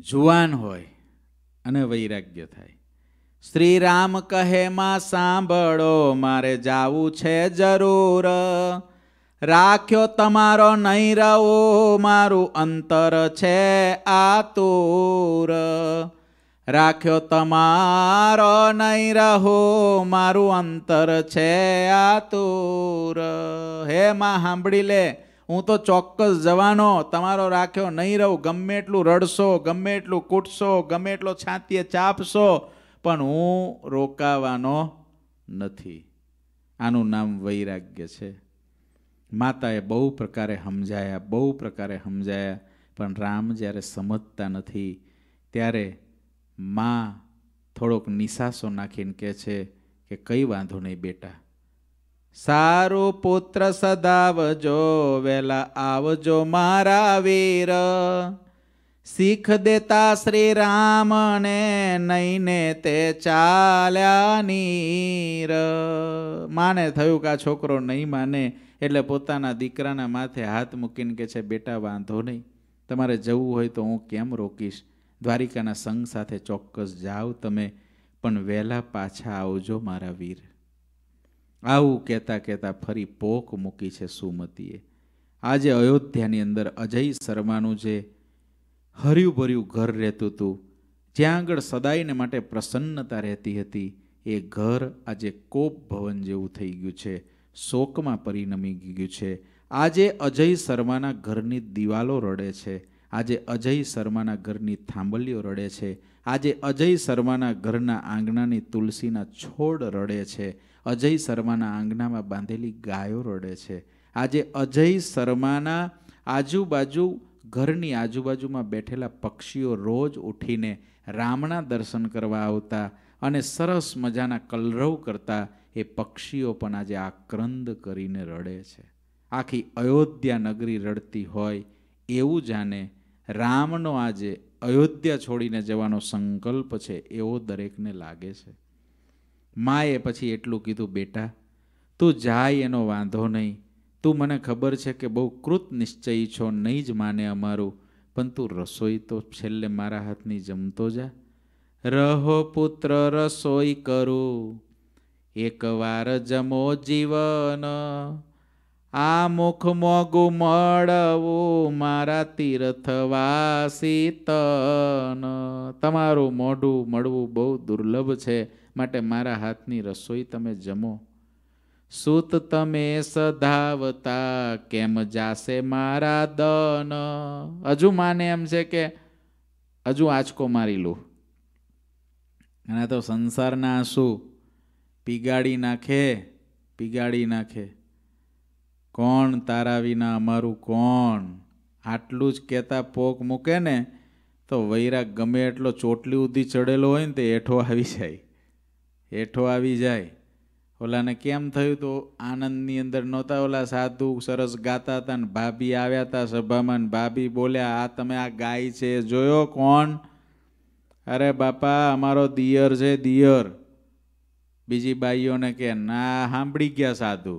જુવાન હોય અને વૈરાગ્ય થાય શ્રી રામ કહે માં સાંભળો મારે જાવું છે જરૂર રાખ્યો તમારો નહીં રહો મારું અંતર છે આતુર રાખ્યો તમારો નહીં રહો મારું અંતર છે આતુર હે માં સાંભળી લે હું તો ચોક્કસ જવાનો તમારો રાખ્યો નહીં રહું ગમે એટલું રડશો ગમે એટલું કૂટશો ગમે એટલો છાતીએ ચાપશો પણ હું રોકાવાનો નથી આનું નામ વૈરાગ્ય છે માતાએ બહુ પ્રકારે સમજાયા બહુ પ્રકારે સમજાયા પણ રામ જ્યારે સમજતા નથી ત્યારે મા થોડોક નિશાસો નાખીને કહે છે કે કંઈ વાંધો નહીં બેટા સારો પુત્ર સદાવજો વેલા આવજો મારા વીર શીખ દેતા શ્રી રામને નઈને તે ચાલ્યા નીર માને થયું કે આ છોકરો નહીં માને એટલે પોતાના દીકરાના માથે હાથ મૂકીને કે છે બેટા વાંધો નહીં તમારે જવું હોય તો હું કેમ રોકીશ દ્વારિકાના સંગ સાથે ચોક્કસ જાઓ તમે પણ વહેલા પાછા આવજો મારા વીર આવું કહેતા કહેતા ફરી પોક મૂકી છે સુમતીએ આજે અયોધ્યાની અંદર અજય શર્માનું જે હર્યું ભર્યું ઘર રહેતું હતું જ્યાં આગળ સદાયને માટે પ્રસન્નતા રહેતી હતી એ ઘર આજે કોપ ભવન જેવું થઈ ગયું છે શોકમાં પરિણમી ગયું છે આજે અજય શર્માના ઘરની દિવાલો રડે છે આજે અજય શર્માના ઘરની થાંભલીઓ રડે છે આજે અજય શર્માના ઘરના આંગણાની તુલસીના છોડ રડે છે અજય શર્માના આંગણામાં બાંધેલી ગાયો રડે છે આજે અજય શર્માના આજુબાજુ ઘરની આજુબાજુમાં બેઠેલા પક્ષીઓ રોજ ઉઠીને રામના દર્શન કરવા આવતા અને સરસ મજાના કલરવ કરતા એ પક્ષીઓ પણ આજે આક્રંદ કરીને રડે છે આખી અયોધ્યા નગરી રડતી હોય એવું જાણે રામનો આજે અયોધ્યા છોડીને જવાનો સંકલ્પ છે એવો દરેકને લાગે છે માએ પછી એટલું કીધું બેટા તું જાય એનો વાંધો નહીં તું મને ખબર છે કે બહુ કૃત નિશ્ચયી છો નહીં જ માને અમારું પણ તું રસોઈ તો છેલ્લે મારા હાથની જમતો જા રહો પુત્ર રસોઈ કરું એકવાર જમો જીવન આ મુખ મોગું મળવું મારા તીર્થવાસી તન તમારું મોઢું મળવું બહુ દુર્લભ છે માટે મારા હાથની રસોઈ તમે જમો સુત તમે સધાવતા કેમ જાશે મારા દન હજુ માને એમ છે કે હજુ આંચકો મારી લઉં અને તો સંસારના આંસુ પીગાડી નાખે પીગાડી નાખે કોણ તારા વિના અમારું કોણ આટલું જ કહેતા પોક મૂકે ને તો વૈરાગ ગમે એટલો ચોટલી ઉધી ચડેલો હોય ને તે હેઠો આવી જાય હેઠો આવી જાય ઓલાને કેમ થયું તો આનંદની અંદર નહોતા ઓલા સાધુ સરસ ગાતા હતા ને ભાભી આવ્યા હતા સભામાં ને ભાભી બોલ્યા આ તમે આ ગાય છે જોયો કોણ અરે બાપા અમારો દિયર છે દિયર બીજી બાઈઓને કે ના સાંભળી ગયા સાધુ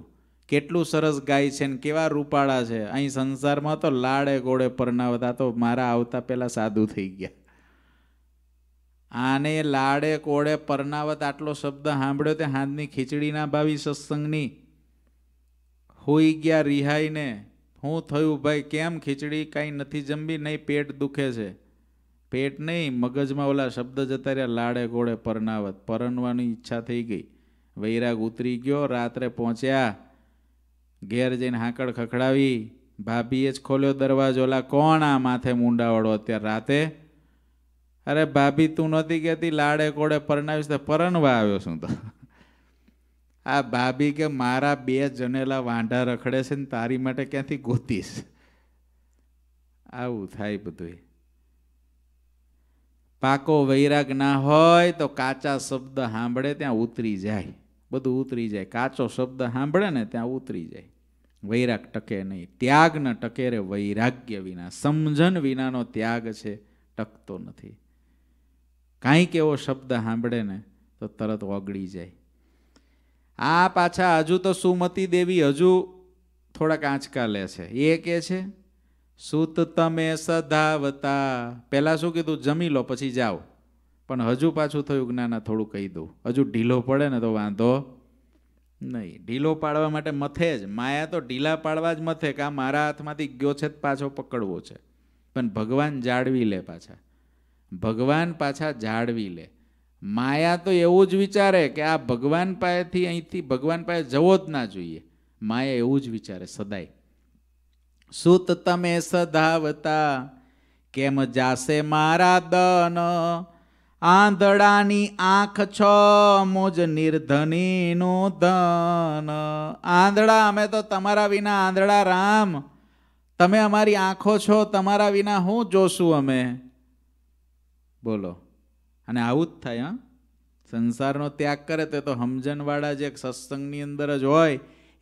કેટલું સરસ ગાય છે ને કેવા રૂપાળા છે અહીં સંસારમાં તો લાડે ગોળે પરણાવતા તો મારા આવતા પહેલાં સાધુ થઈ ગયા આને લાડે કોડે પરનાવત આટલો શબ્દ સાંભળ્યો તે હાથની ખીચડી ભાવી સત્સંગની હોઈ ગયા રિહાઈને હું થયું ભાઈ કેમ ખીચડી કાંઈ નથી જમવી નહીં પેટ દુખે છે પેટ નહીં મગજમાં ઓલા શબ્દ જતા રહ્યા લાડે કોડે પરનાવત પરણવાની ઈચ્છા થઈ ગઈ વૈરાગ ઉતરી ગયો રાત્રે પહોંચ્યા ઘેર જઈને હાંકડ ખખડાવી ભાભીએ જ ખોલ્યો દરવાજો ઓલા કોણ આ માથે મુંડાવાળો અત્યારે રાતે અરે ભાભી તું નહોતી કહેતી લાડે કોડે પરણાવીશ તો પરણવા આવ્યો છું તો આ ભાભી કે મારા બે જનેલા વાંઢા રખડે છે ને તારી માટે ક્યાંથી ગોતીશ આવું થાય બધું પાકો વૈરાગ ના હોય તો કાચા શબ્દ સાંભળે ત્યાં ઉતરી જાય બધું ઉતરી જાય કાચો શબ્દ સાંભળે ને ત્યાં ઉતરી જાય વૈરાગ ટકે નહીં ત્યાગ ન ટકે રે વૈરાગ્ય વિના સમજણ વિનાનો ત્યાગ છે ટકતો નથી કાંઈક એવો શબ્દ સાંભળે ને તો તરત ઓગળી જાય આ પાછા હજુ તો સુમતી દેવી હજુ થોડાક આંચકા લે છે એ કહે છે સુત તમે સધાવતા પહેલાં શું કીધું જમી લો પછી જાઓ પણ હજુ પાછું થયું જ્ઞાના થોડું કહી દઉં હજુ ઢીલો પડે ને તો વાંધો નહીં ઢીલો પાડવા માટે મથે જ માયા તો ઢીલા પાડવા જ મથે કે આ મારા હાથમાંથી ગયો છે પાછો પકડવો છે પણ ભગવાન જાળવી લે પાછા ભગવાન પાછા જાળવી લે માયા તો એવું જ વિચારે કે આ ભગવાન પાસેથી અહીંથી ભગવાન પાસે જવો જ ના જોઈએ માયા એવું જ વિચારે સદાય સુત તમે સદાવતા કેમ જાશે મારા દન આંધળાની આંખ છ મોજ નિર્ધનીનું ધન આંધળા અમે તો તમારા વિના આંધળા રામ તમે અમારી આંખો છો તમારા વિના હું જોશું અમે બોલો અને આવું જ થાય હા સંસારનો ત્યાગ કરે તે તો હમજનવાળા જે સત્સંગની અંદર જ હોય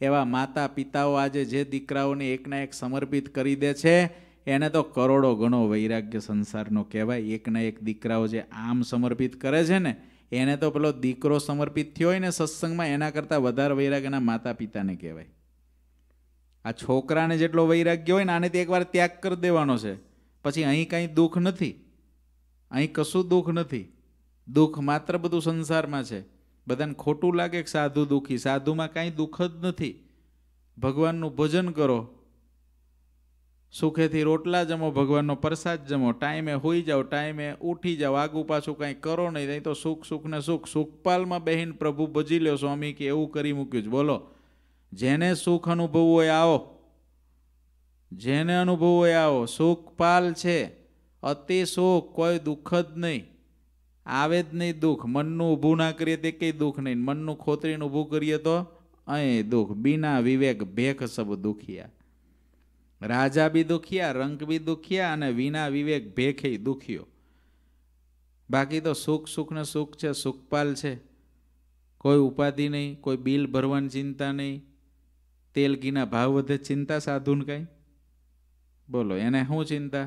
એવા માતા પિતાઓ આજે જે દીકરાઓને એકના એક સમર્પિત કરી દે છે એને તો કરોડો ગણો વૈરાગ્ય સંસારનો કહેવાય એકના એક દીકરાઓ જે આમ સમર્પિત કરે છે ને એને તો પેલો દીકરો સમર્પિત થયો હોય ને સત્સંગમાં એના કરતાં વધારે વૈરાગ્યના માતા પિતાને કહેવાય આ છોકરાને જેટલો વૈરાગ્ય હોય ને આને તો એકવાર ત્યાગ કરી દેવાનો છે પછી અહીં કાંઈ દુઃખ નથી અહીં કશું દુઃખ નથી દુઃખ માત્ર બધું સંસારમાં છે બધાને ખોટું લાગે કે સાધુ દુઃખી સાધુમાં કાંઈ દુઃખ જ નથી ભગવાનનું ભજન કરો સુખેથી રોટલા જમો ભગવાનનો પ્રસાદ જમો ટાઈમે હોઈ જાઓ ટાઈમે ઉઠી જાઓ આગું પાછું કાંઈ કરો નહીં નહીં તો સુખ સુખને સુખ સુખપાલમાં બહેન પ્રભુ ભજી લ્યો સ્વામી કે એવું કરી મૂક્યું છે બોલો જેને સુખ અનુભવવું હોય આવો જેને અનુભવવું હોય આવો સુખપાલ છે અતિ શોખ કોઈ દુઃખ જ નહીં આવે જ નહીં દુઃખ મનનું ઊભું ના કરીએ તે કંઈ દુઃખ નહીં મનનું ખોતરીને ઊભું કરીએ તો અહીં દુઃખ બિના વિવેક ભેખ સબ દુખિયા રાજા બી દુખ્યા રંક બી દુખ્યા અને વિના વિવેક ભેખે દુખ્યો બાકી તો સુખ સુખને સુખ છે સુખપાલ છે કોઈ ઉપાધિ નહીં કોઈ બિલ ભરવાની ચિંતા નહીં તેલ ઘીના ભાવ વધે ચિંતા સાધુને કાંઈ બોલો એને શું ચિંતા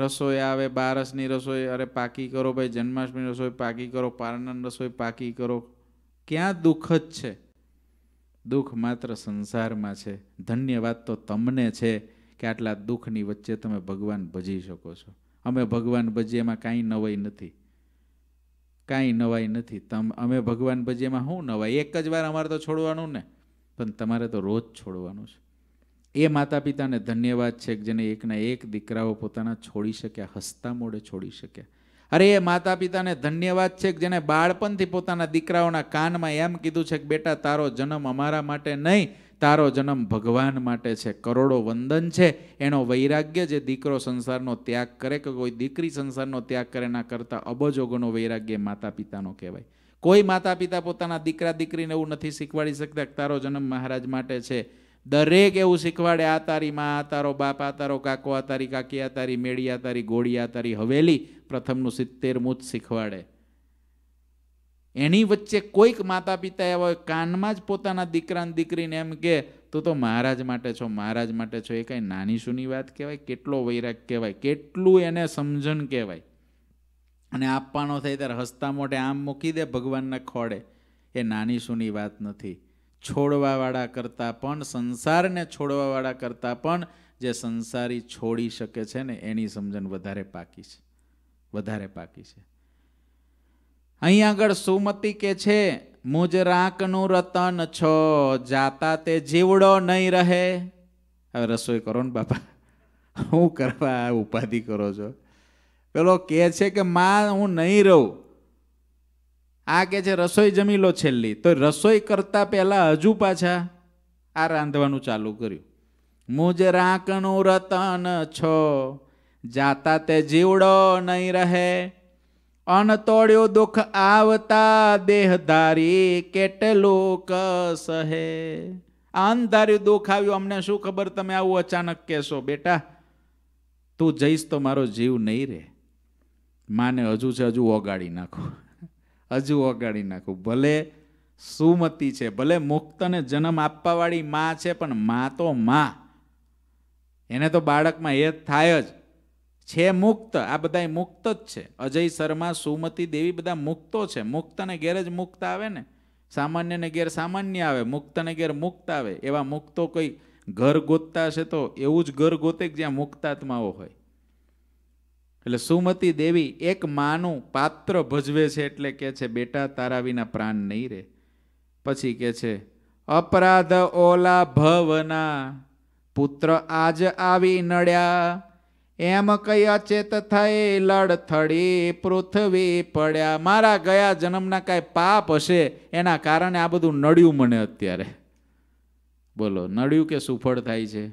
રસોઈ આવે બારસની રસોઈ અરે પાકી કરો ભાઈ જન્માષ્ટમી રસોઈ પાકી કરો પારણન રસોઈ પાકી કરો ક્યાં દુઃખ જ છે દુઃખ માત્ર સંસારમાં છે ધન્યવાદ તો તમને છે કે આટલા દુઃખની વચ્ચે તમે ભગવાન ભજી શકો છો અમે ભગવાન ભજીએ એમાં કાંઈ નવાઈ નથી કાંઈ નવાઈ નથી તમ અમે ભગવાન ભજીએમાં શું નવાઈ એક જ વાર અમારે તો છોડવાનું ને પણ તમારે તો રોજ છોડવાનું છે એ માતા પિતાને ધન્યવાદ છે જેને એકના એક દીકરાઓ પોતાના છોડી શક્યા હસતા મોડે છોડી શક્યા અરે એ માતા પિતાને ધન્યવાદ છે કે જેને બાળપણથી પોતાના દીકરાઓના કાનમાં એમ કીધું છે કે બેટા તારો જન્મ અમારા માટે નહીં તારો જન્મ ભગવાન માટે છે કરોડો વંદન છે એનો વૈરાગ્ય જે દીકરો સંસારનો ત્યાગ કરે કે કોઈ દીકરી સંસારનો ત્યાગ કરે ના કરતાં અબજો ગણો વૈરાગ્ય માતા પિતાનો કહેવાય કોઈ માતા પિતા પોતાના દીકરા દીકરીને એવું નથી શીખવાડી શકતા તારો જન્મ મહારાજ માટે છે દરેક એવું શીખવાડે આ તારી માં આ તારો બાપ આ તારો કાકો આ તારી કાકી આ તારી મેળી આ તારી ગોળી આ તારી હવેલી પ્રથમનું સિત્તેર જ શીખવાડે એની વચ્ચે કોઈક માતા પિતા એવા હોય કાનમાં જ પોતાના દીકરાને દીકરીને એમ કે તું તો મહારાજ માટે છો મહારાજ માટે છો એ કાંઈ નાની સૂની વાત કહેવાય કેટલો વૈરાગ કહેવાય કેટલું એને સમજણ કહેવાય અને આપવાનો થાય ત્યારે હસતા મોઢે આમ મૂકી દે ભગવાનને ખોડે એ નાની સૂની વાત નથી છોડવાવાળા કરતાં પણ સંસારને છોડવાવાળા કરતાં પણ જે સંસારી છોડી શકે છે ને એની સમજણ વધારે પાકી છે વધારે પાકી છે અહીંયા આગળ સુમતી કે છે મુજ રાકનું રતન છો જાતા તે જીવડો નહીં રહે હવે રસોઈ કરો ને બાપા હું કરવા ઉપાધિ કરો છો પેલો કહે છે કે માં હું નહીં રહું આ કે છે રસોઈ જમી લો છેલ્લી તો રસોઈ કરતાં પહેલાં હજુ પાછા આ રાંધવાનું ચાલુ કર્યું મુજ રાંકનું રતન છો જાતા તે જીવડો નહીં રહે અન તોડ્યો દુઃખ આવતા દેહધારી કેટલું કસહે અંધાર્યું દુઃખ આવ્યું અમને શું ખબર તમે આવું અચાનક કહેશો બેટા તું જઈશ તો મારો જીવ નહીં રહે માને હજુ છે હજુ ઓગાળી નાખો હજુ વગાડી નાખું ભલે સુમતી છે ભલે મુક્તને જન્મ આપવાવાળી માં છે પણ માં તો માં એને તો બાળકમાં એ થાય જ છે મુક્ત આ બધા મુક્ત જ છે અજય શર્મા સુમતી દેવી બધા મુક્તો છે મુક્તને ઘેર જ મુક્ત આવે ને સામાન્યને ઘેર સામાન્ય આવે મુક્તને ઘેર મુક્ત આવે એવા મુક્તો કોઈ ઘર ગોતતા હશે તો એવું જ ઘર ગોતે જ્યાં મુક્તાત્માઓ હોય એટલે સુમતી દેવી એક માનું પાત્ર ભજવે છે એટલે કે છે બેટા તારા વિના પ્રાણ નહીં રે પછી કે છે અપરાધ ઓલા ભવના પુત્ર આજ આવી નડ્યા એમ કઈ અચેત થઈ લડથડી પૃથ્વી પડ્યા મારા ગયા જન્મના કાંઈ પાપ હશે એના કારણે આ બધું નડ્યું મને અત્યારે બોલો નડ્યું કે સુફળ થાય છે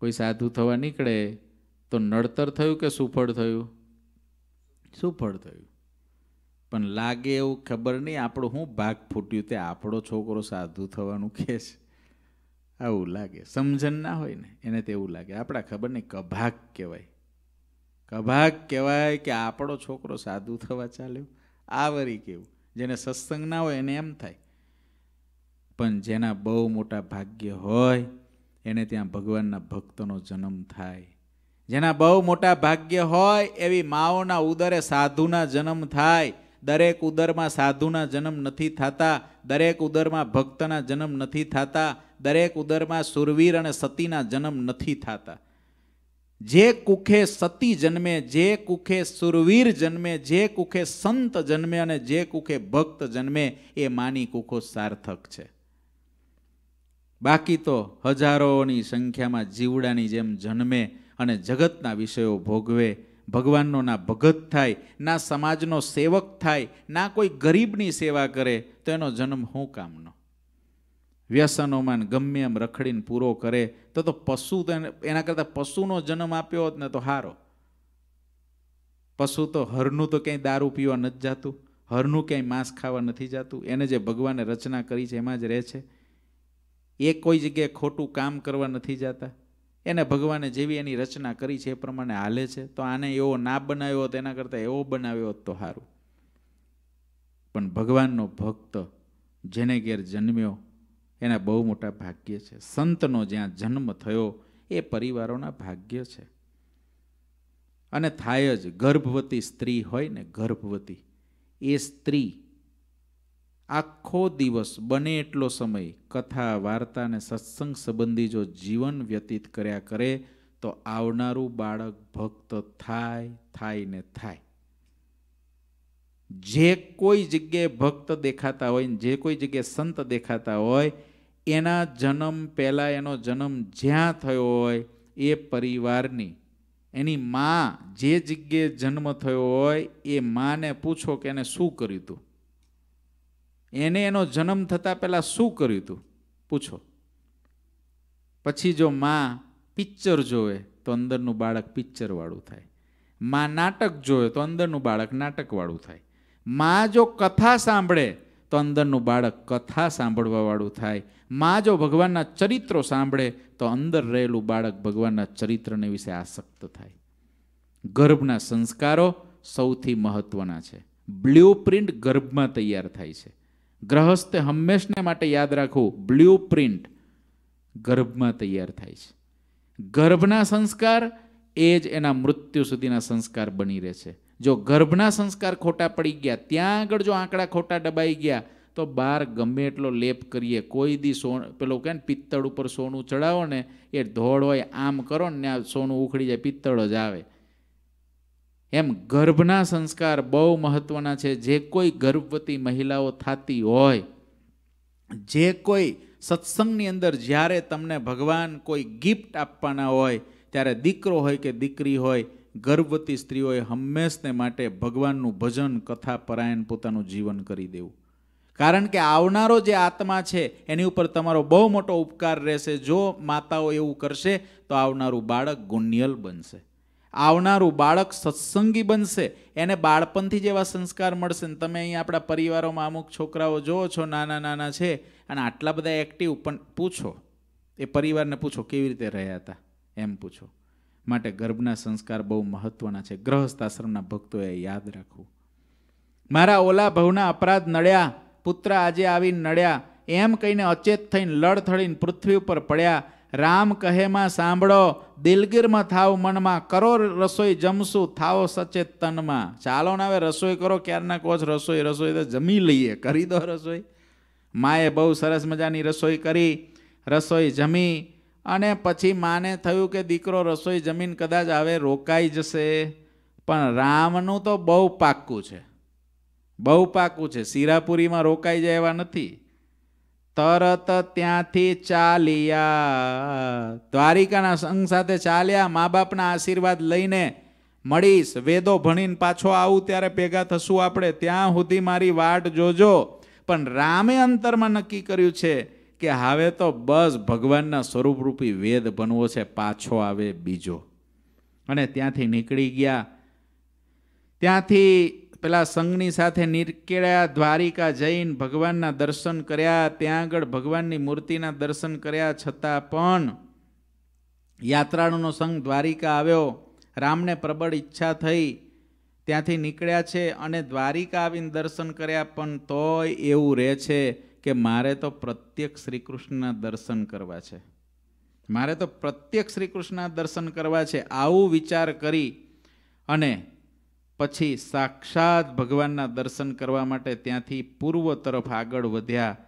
કોઈ સાધુ થવા નીકળે તો નડતર થયું કે સુફળ થયું સુફળ થયું પણ લાગે એવું ખબર નહીં આપણો શું ભાગ ફૂટ્યું તે આપણો છોકરો સાધુ થવાનું કહે છે આવું લાગે સમજણ ના હોય ને એને તેવું લાગે આપણા ખબર નહીં કભાગ કહેવાય કભાગ કહેવાય કે આપણો છોકરો સાધુ થવા ચાલ્યો આવરી કેવું જેને સત્સંગ ના હોય એને એમ થાય પણ જેના બહુ મોટા ભાગ્ય હોય એને ત્યાં ભગવાનના ભક્તનો જન્મ થાય જેના બહુ મોટા ભાગ્ય હોય એવી માઓના ઉદરે સાધુના જન્મ થાય દરેક ઉદરમાં સાધુના જન્મ નથી થતા દરેક ઉદરમાં ભક્તના જન્મ નથી થતા દરેક ઉદરમાં સુરવીર અને સતીના જન્મ નથી થતા જે કુખે સતી જન્મે જે કુખે સુરવીર જન્મે જે કુખે સંત જન્મે અને જે કુખે ભક્ત જન્મે એ માની કુખો સાર્થક છે બાકી તો હજારોની સંખ્યામાં જીવડાની જેમ જન્મે અને જગતના વિષયો ભોગવે ભગવાનનો ના ભગત થાય ના સમાજનો સેવક થાય ના કોઈ ગરીબની સેવા કરે તો એનો જન્મ હું કામનો વ્યસનોમાં ગમે એમ રખડીને પૂરો કરે તો તો પશુ એના કરતાં પશુનો જન્મ આપ્યો હોત ને તો હારો પશુ તો હરનું તો ક્યાંય દારૂ પીવા નથી જતું હરનું ક્યાંય માંસ ખાવા નથી જતું એને જે ભગવાને રચના કરી છે એમાં જ રહે છે એ કોઈ જગ્યાએ ખોટું કામ કરવા નથી જતા એને ભગવાને જેવી એની રચના કરી છે એ પ્રમાણે હાલે છે તો આને એવો ના બનાવ્યો હોત એના કરતાં એવો બનાવ્યો હોત તો સારું પણ ભગવાનનો ભક્ત જેને ઘેર જન્મ્યો એના બહુ મોટા ભાગ્ય છે સંતનો જ્યાં જન્મ થયો એ પરિવારોના ભાગ્ય છે અને થાય જ ગર્ભવતી સ્ત્રી હોય ને ગર્ભવતી એ સ્ત્રી આખો દિવસ બને એટલો સમય કથા વાર્તા અને સત્સંગ સંબંધી જો જીવન વ્યતીત કર્યા કરે તો આવનારું બાળક ભક્ત થાય થાય ને થાય જે કોઈ જગ્યાએ ભક્ત દેખાતા હોય ને જે કોઈ જગ્યાએ સંત દેખાતા હોય એના જન્મ પહેલાં એનો જન્મ જ્યાં થયો હોય એ પરિવારની એની માં જે જગ્યાએ જન્મ થયો હોય એ માને પૂછો કે એને શું કર્યું હતું એને એનો જન્મ થતાં પહેલાં શું કર્યું હતું પૂછો પછી જો માં પિક્ચર જોવે તો અંદરનું બાળક પિક્ચરવાળું થાય માં નાટક જોવે તો અંદરનું બાળક નાટકવાળું થાય માં જો કથા સાંભળે તો અંદરનું બાળક કથા સાંભળવાવાળું થાય માં જો ભગવાનના ચરિત્રો સાંભળે તો અંદર રહેલું બાળક ભગવાનના ચરિત્રને વિશે આસક્ત થાય ગર્ભના સંસ્કારો સૌથી મહત્ત્વના છે બ્લ્યુપ્રિન્ટ ગર્ભમાં તૈયાર થાય છે ગ્રહસ્થે હંમેશને માટે યાદ રાખવું બ્લ્યુ પ્રિન્ટ ગર્ભમાં તૈયાર થાય છે ગર્ભના સંસ્કાર એ જ એના મૃત્યુ સુધીના સંસ્કાર બની રહે છે જો ગર્ભના સંસ્કાર ખોટા પડી ગયા ત્યાં આગળ જો આંકડા ખોટા ડબાઈ ગયા તો બહાર ગમે એટલો લેપ કરીએ કોઈ દી સો પેલો કહે ને પિત્તળ ઉપર સોનું ચડાવો ને એ ધોળ હોય આમ કરો ને આ સોનું ઉખડી જાય પિત્તળ જ આવે એમ ગર્ભના સંસ્કાર બહુ મહત્વના છે જે કોઈ ગર્ભવતી મહિલાઓ થતી હોય જે કોઈ સત્સંગની અંદર જ્યારે તમને ભગવાન કોઈ ગિફ્ટ આપવાના હોય ત્યારે દીકરો હોય કે દીકરી હોય ગર્ભવતી સ્ત્રીઓએ હંમેશને માટે ભગવાનનું ભજન કથા પરાયણ પોતાનું જીવન કરી દેવું કારણ કે આવનારો જે આત્મા છે એની ઉપર તમારો બહુ મોટો ઉપકાર રહેશે જો માતાઓ એવું કરશે તો આવનારું બાળક ગુણ્યલ બનશે આવનારું બાળક સત્સંગી બનશે એને બાળપણથી જેવા સંસ્કાર મળશે ને તમે અહીં આપણા પરિવારોમાં અમુક છોકરાઓ જુઓ છો નાના નાના છે અને આટલા બધા એક્ટિવ પણ પૂછો એ પરિવારને પૂછો કેવી રીતે રહ્યા હતા એમ પૂછો માટે ગર્ભના સંસ્કાર બહુ મહત્વના છે ગ્રહસ્થ આશ્રમના ભક્તોએ યાદ રાખવું મારા ઓલા ભવના અપરાધ નડ્યા પુત્ર આજે આવી નડ્યા એમ કહીને અચેત થઈને લડ લડથડીને પૃથ્વી ઉપર પડ્યા રામ કહેમાં સાંભળો દિલગીરમાં થાવ મનમાં કરો રસોઈ જમશું થાવો સચેત તનમાં ચાલો ને હવે રસોઈ કરો ક્યારના કહો રસોઈ રસોઈ તો જમી લઈએ કરી દો રસોઈ માએ બહુ સરસ મજાની રસોઈ કરી રસોઈ જમી અને પછી માને થયું કે દીકરો રસોઈ જમીન કદાચ હવે રોકાઈ જશે પણ રામનું તો બહુ પાક્કું છે બહુ પાક્કું છે શીરાપુરીમાં રોકાઈ જાય એવા નથી તરત ત્યાંથી ચાલ્યા દ્વારિકાના સંઘ સાથે ચાલ્યા મા બાપના આશીર્વાદ લઈને મળીશ વેદો ભણીને પાછો આવું ત્યારે ભેગા થશું આપણે ત્યાં સુધી મારી વાટ જોજો પણ રામે અંતરમાં નક્કી કર્યું છે કે હવે તો બસ ભગવાનના સ્વરૂપરૂપી વેદ ભણવો છે પાછો આવે બીજો અને ત્યાંથી નીકળી ગયા ત્યાંથી પેલા સંઘની સાથે નીકળ્યા દ્વારિકા જૈન ભગવાનના દર્શન કર્યા ત્યાં આગળ ભગવાનની મૂર્તિના દર્શન કર્યા છતાં પણ યાત્રાળુનો સંઘ દ્વારિકા આવ્યો રામને પ્રબળ ઈચ્છા થઈ ત્યાંથી નીકળ્યા છે અને દ્વારિકા આવીને દર્શન કર્યા પણ તોય એવું રહે છે કે મારે તો પ્રત્યક્ષ શ્રીકૃષ્ણના દર્શન કરવા છે મારે તો પ્રત્યક્ષ શ્રીકૃષ્ણના દર્શન કરવા છે આવું વિચાર કરી અને પછી સાક્ષાત ભગવાનના દર્શન કરવા માટે ત્યાંથી પૂર્વ તરફ આગળ વધ્યા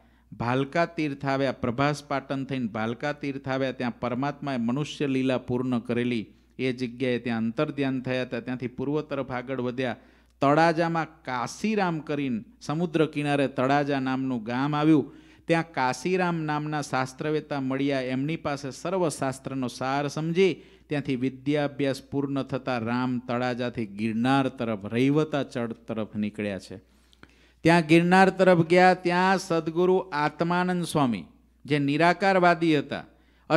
ભાલકા તીર્થ આવ્યા પ્રભાસ પાટણ થઈને ભાલકા તીર્થ આવ્યા ત્યાં પરમાત્માએ મનુષ્ય લીલા પૂર્ણ કરેલી એ જગ્યાએ ત્યાં અંતર ધ્યાન થયા હતા ત્યાંથી પૂર્વ તરફ આગળ વધ્યા તળાજામાં કાશીરામ કરીને સમુદ્ર કિનારે તળાજા નામનું ગામ આવ્યું ત્યાં કાશીરામ નામના શાસ્ત્રવેતા મળ્યા એમની પાસે સર્વ શાસ્ત્રનો સાર સમજી ત્યાંથી વિદ્યાભ્યાસ પૂર્ણ થતાં રામ તળાજાથી ગિરનાર તરફ રૈવતા ચડ તરફ નીકળ્યા છે ત્યાં ગિરનાર તરફ ગયા ત્યાં સદગુરુ આત્માનંદ સ્વામી જે નિરાકારવાદી હતા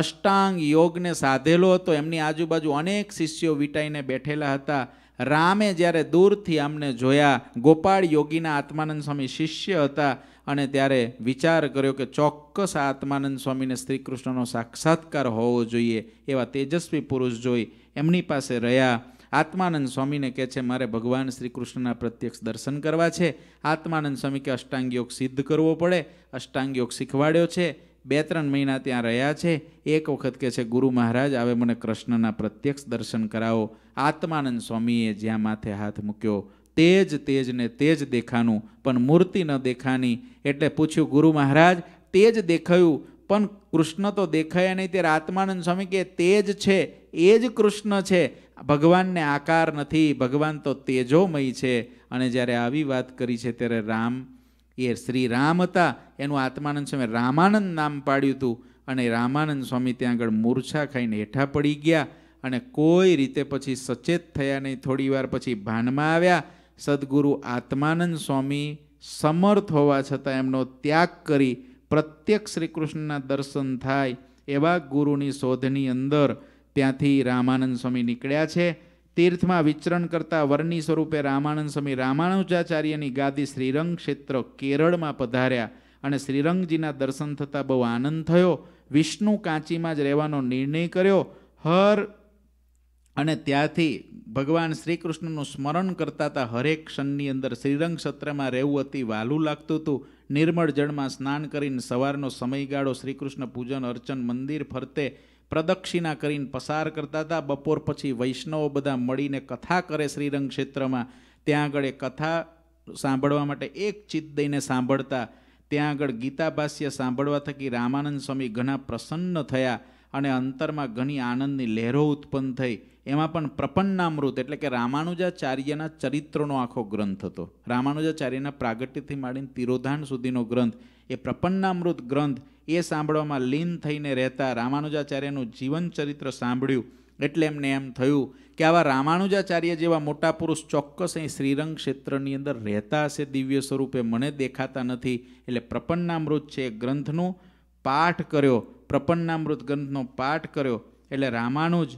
અષ્ટાંગ યોગને સાધેલો હતો એમની આજુબાજુ અનેક શિષ્યો વિટાઈને બેઠેલા હતા રામે જ્યારે દૂરથી અમને જોયા ગોપાળ યોગીના આત્માનંદ સ્વામી શિષ્ય હતા અને ત્યારે વિચાર કર્યો કે ચોક્કસ આત્માનંદ સ્વામીને શ્રી કૃષ્ણનો સાક્ષાત્કાર હોવો જોઈએ એવા તેજસ્વી પુરુષ જોઈ એમની પાસે રહ્યા આત્માનંદ સ્વામીને કહે છે મારે ભગવાન શ્રી કૃષ્ણના પ્રત્યક્ષ દર્શન કરવા છે આત્માનંદ સ્વામી કે અષ્ટાંગ સિદ્ધ કરવો પડે અષ્ટાંગયોગ શીખવાડ્યો છે બે ત્રણ મહિના ત્યાં રહ્યા છે એક વખત કહે છે ગુરુ મહારાજ આવે મને કૃષ્ણના પ્રત્યક્ષ દર્શન કરાવો આત્માનંદ સ્વામીએ જ્યાં માથે હાથ મૂક્યો તેજ તેજ ને તેજ દેખાનું પણ મૂર્તિ ન દેખાની એટલે પૂછ્યું ગુરુ મહારાજ તેજ દેખાયું પણ કૃષ્ણ તો દેખાયા નહીં ત્યારે આત્માનંદ સ્વામી કે તેજ છે એ જ કૃષ્ણ છે ભગવાનને આકાર નથી ભગવાન તો તેજોમય છે અને જ્યારે આવી વાત કરી છે ત્યારે રામ એ શ્રી રામ હતા એનું આત્માનંદ સ્વામી રામાનંદ નામ પાડ્યું હતું અને રામાનંદ સ્વામી ત્યાં આગળ મૂર્છા ખાઈને હેઠા પડી ગયા અને કોઈ રીતે પછી સચેત થયા નહીં થોડી વાર પછી ભાનમાં આવ્યા સદગુરુ આત્માનંદ સ્વામી સમર્થ હોવા છતાં એમનો ત્યાગ કરી પ્રત્યેક શ્રી કૃષ્ણના દર્શન થાય એવા ગુરુની શોધની અંદર ત્યાંથી રામાનંદ સ્વામી નીકળ્યા છે તીર્થમાં વિચરણ કરતા વર્ણિ સ્વરૂપે રામાનંદ સ્વામી રામાનુજાચાર્યની ગાદી શ્રીરંગ ક્ષેત્ર કેરળમાં પધાર્યા અને શ્રીરંગજીના દર્શન થતાં બહુ આનંદ થયો વિષ્ણુ કાંચીમાં જ રહેવાનો નિર્ણય કર્યો હર અને ત્યાંથી ભગવાન શ્રી કૃષ્ણનું સ્મરણ કરતા હતા હરેક ક્ષણની અંદર શ્રીરંગ સત્રમાં રહેવું હતી વહાલું લાગતું હતું નિર્મળ જળમાં સ્નાન કરીને સવારનો સમયગાળો શ્રીકૃષ્ણ પૂજન અર્ચન મંદિર ફરતે પ્રદક્ષિણા કરીને પસાર કરતા હતા બપોર પછી વૈષ્ણવો બધા મળીને કથા કરે શ્રીરંગ ક્ષેત્રમાં ત્યાં આગળ એ કથા સાંભળવા માટે એક ચિત્ત દઈને સાંભળતા ત્યાં આગળ ગીતા સાંભળવા થકી રામાનંદ સ્વામી ઘણા પ્રસન્ન થયા અને અંતરમાં ઘણી આનંદની લહેરો ઉત્પન્ન થઈ એમાં પણ પ્રપન્નામૃત એટલે કે રામાનુજાચાર્યના ચરિત્રનો આખો ગ્રંથ હતો રામાનુજાચાર્યના પ્રાગટ્યથી માંડીને તિરોધાન સુધીનો ગ્રંથ એ પ્રપન્નામૃત ગ્રંથ એ સાંભળવામાં લીન થઈને રહેતા રામાનુજાચાર્યનું જીવન ચરિત્ર સાંભળ્યું એટલે એમને એમ થયું કે આવા રામાનુજાચાર્ય જેવા મોટા પુરુષ ચોક્કસ અહીં શ્રીરંગ ક્ષેત્રની અંદર રહેતા હશે દિવ્ય સ્વરૂપે મને દેખાતા નથી એટલે પ્રપન્નામૃત છે ગ્રંથનું પાઠ કર્યો પ્રપન્નામૃત ગ્રંથનો પાઠ કર્યો એટલે રામાનુજ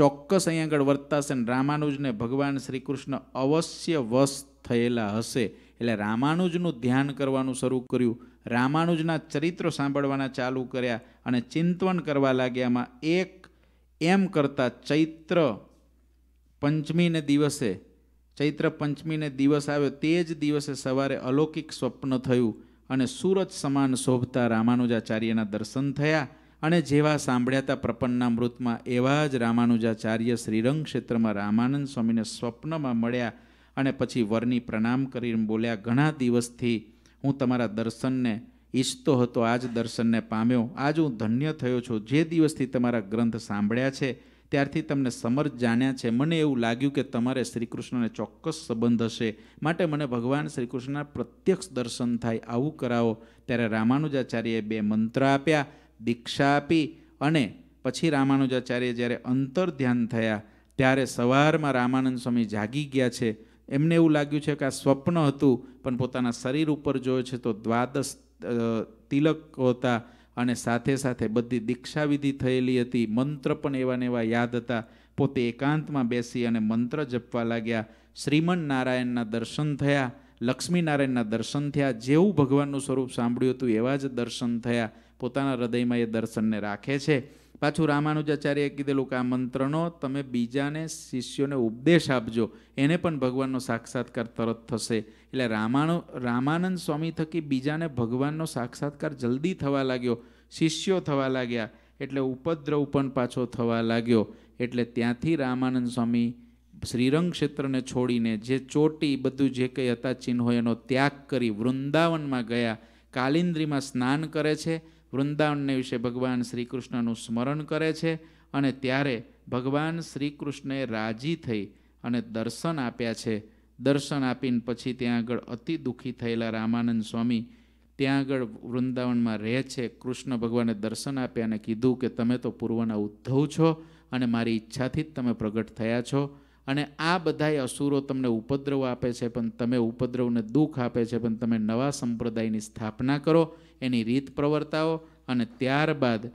ચોક્કસ અહીં આગળ વર્તાશે અને રામાનુજને ભગવાન શ્રી કૃષ્ણ અવશ્ય વશ થયેલા હશે એટલે રામાનુજનું ધ્યાન કરવાનું શરૂ કર્યું રામાનુજના ચરિત્રો સાંભળવાના ચાલુ કર્યા અને ચિંતવન કરવા લાગ્યામાં એક એમ કરતાં ચૈત્ર પંચમીને દિવસે ચૈત્ર પંચમીને દિવસ આવ્યો તે જ દિવસે સવારે અલૌકિક સ્વપ્ન થયું અને સુરત સમાન શોભતા રામાનુજાચાર્યના દર્શન થયા અને જેવા સાંભળ્યા હતા પ્રપન્નના મૃતમાં એવા જ રામાનુજાચાર્ય શ્રીરંગ ક્ષેત્રમાં રામાનંદ સ્વામીને સ્વપ્નમાં મળ્યા અને પછી વરની પ્રણામ કરીને બોલ્યા ઘણા દિવસથી હું તમારા દર્શનને ઈચ્છતો હતો આ જ દર્શનને પામ્યો આજ હું ધન્ય થયો છું જે દિવસથી તમારા ગ્રંથ સાંભળ્યા છે ત્યારથી તમને સમર્થ જાણ્યા છે મને એવું લાગ્યું કે તમારે શ્રીકૃષ્ણને ચોક્કસ સંબંધ હશે માટે મને ભગવાન શ્રીકૃષ્ણના પ્રત્યક્ષ દર્શન થાય આવું કરાવો ત્યારે રામાનુજાચાર્યએ બે મંત્ર આપ્યા દીક્ષા આપી અને પછી રામાનુજાચાર્ય જ્યારે અંતર ધ્યાન થયા ત્યારે સવારમાં રામાનંદ સ્વામી જાગી ગયા છે એમને એવું લાગ્યું છે કે આ સ્વપ્ન હતું પણ પોતાના શરીર ઉપર જોયો છે તો દ્વાદશ તિલક હતા અને સાથે સાથે બધી દીક્ષાવિધિ થયેલી હતી મંત્ર પણ એવા ને એવા યાદ હતા પોતે એકાંતમાં બેસી અને મંત્ર જપવા લાગ્યા શ્રીમન નારાયણના દર્શન થયા લક્ષ્મીનારાયણના દર્શન થયા જેવું ભગવાનનું સ્વરૂપ સાંભળ્યું હતું એવા જ દર્શન થયા પોતાના હૃદયમાં એ દર્શનને રાખે છે પાછું રામાનુજાચાર્યએ કીધેલું કે આ મંત્રનો તમે બીજાને શિષ્યોને ઉપદેશ આપજો એને પણ ભગવાનનો સાક્ષાત્કાર તરત થશે એટલે રામાનો રામાનંદ સ્વામી થકી બીજાને ભગવાનનો સાક્ષાત્કાર જલ્દી થવા લાગ્યો શિષ્યો થવા લાગ્યા એટલે ઉપદ્રવ પણ પાછો થવા લાગ્યો એટલે ત્યાંથી રામાનંદ સ્વામી શ્રીરંગ ક્ષેત્રને છોડીને જે ચોટી બધું જે કંઈ હતા ચિહ્નો એનો ત્યાગ કરી વૃંદાવનમાં ગયા કાલિન્દ્રીમાં સ્નાન કરે છે વૃંદાવનને વિશે ભગવાન શ્રી કૃષ્ણનું સ્મરણ કરે છે અને ત્યારે ભગવાન શ્રી કૃષ્ણે રાજી થઈ અને દર્શન આપ્યા છે દર્શન આપીને પછી ત્યાં આગળ અતિ દુઃખી થયેલા રામાનંદ સ્વામી ત્યાં આગળ વૃંદાવનમાં રહે છે કૃષ્ણ ભગવાને દર્શન આપ્યા અને કીધું કે તમે તો પૂર્વના ઉદ્ધવ છો અને મારી ઈચ્છાથી જ તમે પ્રગટ થયા છો અને આ બધાય અસુરો તમને ઉપદ્રવ આપે છે પણ તમે ઉપદ્રવને દુઃખ આપે છે પણ તમે નવા સંપ્રદાયની સ્થાપના કરો એની રીત પ્રવર્તાઓ અને ત્યારબાદ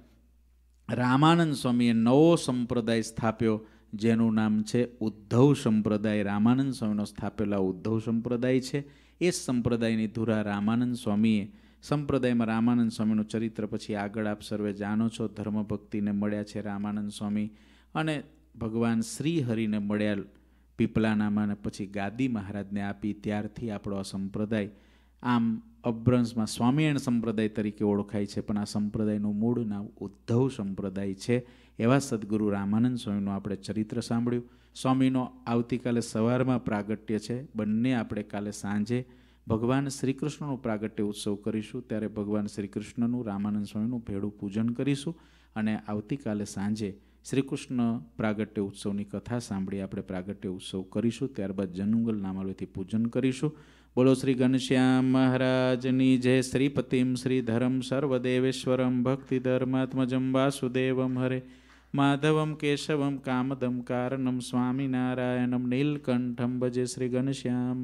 રામાનંદ સ્વામીએ નવો સંપ્રદાય સ્થાપ્યો જેનું નામ છે ઉદ્ધવ સંપ્રદાય રામાનંદ સ્વામીનો સ્થાપેલા ઉદ્ધવ સંપ્રદાય છે એ સંપ્રદાયની ધુરા રામાનંદ સ્વામીએ સંપ્રદાયમાં રામાનંદ સ્વામીનું ચરિત્ર પછી આગળ આપ સર્વે જાણો છો ધર્મભક્તિને મળ્યા છે રામાનંદ સ્વામી અને ભગવાન શ્રીહરિને હરિને મળ્યા પીપલાનામાં અને પછી ગાદી મહારાજને આપી ત્યારથી આપણો આ સંપ્રદાય આમ અબ્રંશમાં સ્વામિયણ સંપ્રદાય તરીકે ઓળખાય છે પણ આ સંપ્રદાયનું મૂળ નામ ઉદ્ધવ સંપ્રદાય છે એવા સદગુરુ રામાનંદ સ્વામીનું આપણે ચરિત્ર સાંભળ્યું સ્વામીનો આવતીકાલે સવારમાં પ્રાગટ્ય છે બંને આપણે કાલે સાંજે ભગવાન શ્રીકૃષ્ણનું પ્રાગટ્ય ઉત્સવ કરીશું ત્યારે ભગવાન શ્રી કૃષ્ણનું રામાનંદ સ્વામીનું ભેળું પૂજન કરીશું અને આવતીકાલે સાંજે શ્રીકૃષ્ણ પ્રાગટ્ય ઉત્સવની કથા સાંભળી આપણે પ્રાગટ્ય ઉત્સવ કરીશું ત્યારબાદ જનુંગલ નામાલયથી પૂજન કરીશું બોલો શ્રી ઘનશ્યામ મહારાજની જય શ્રીપતિમ શ્રી ધરમ સર્વદેવેશ્વરમ ભક્તિ ધર્માત્મજમ વાસુદેવમ હરે માધવમ કેશવમ કામદમ કારણમ સ્વામિનારાયણમ નીલકંઠમ ભજે શ્રી ઘનશ્યામ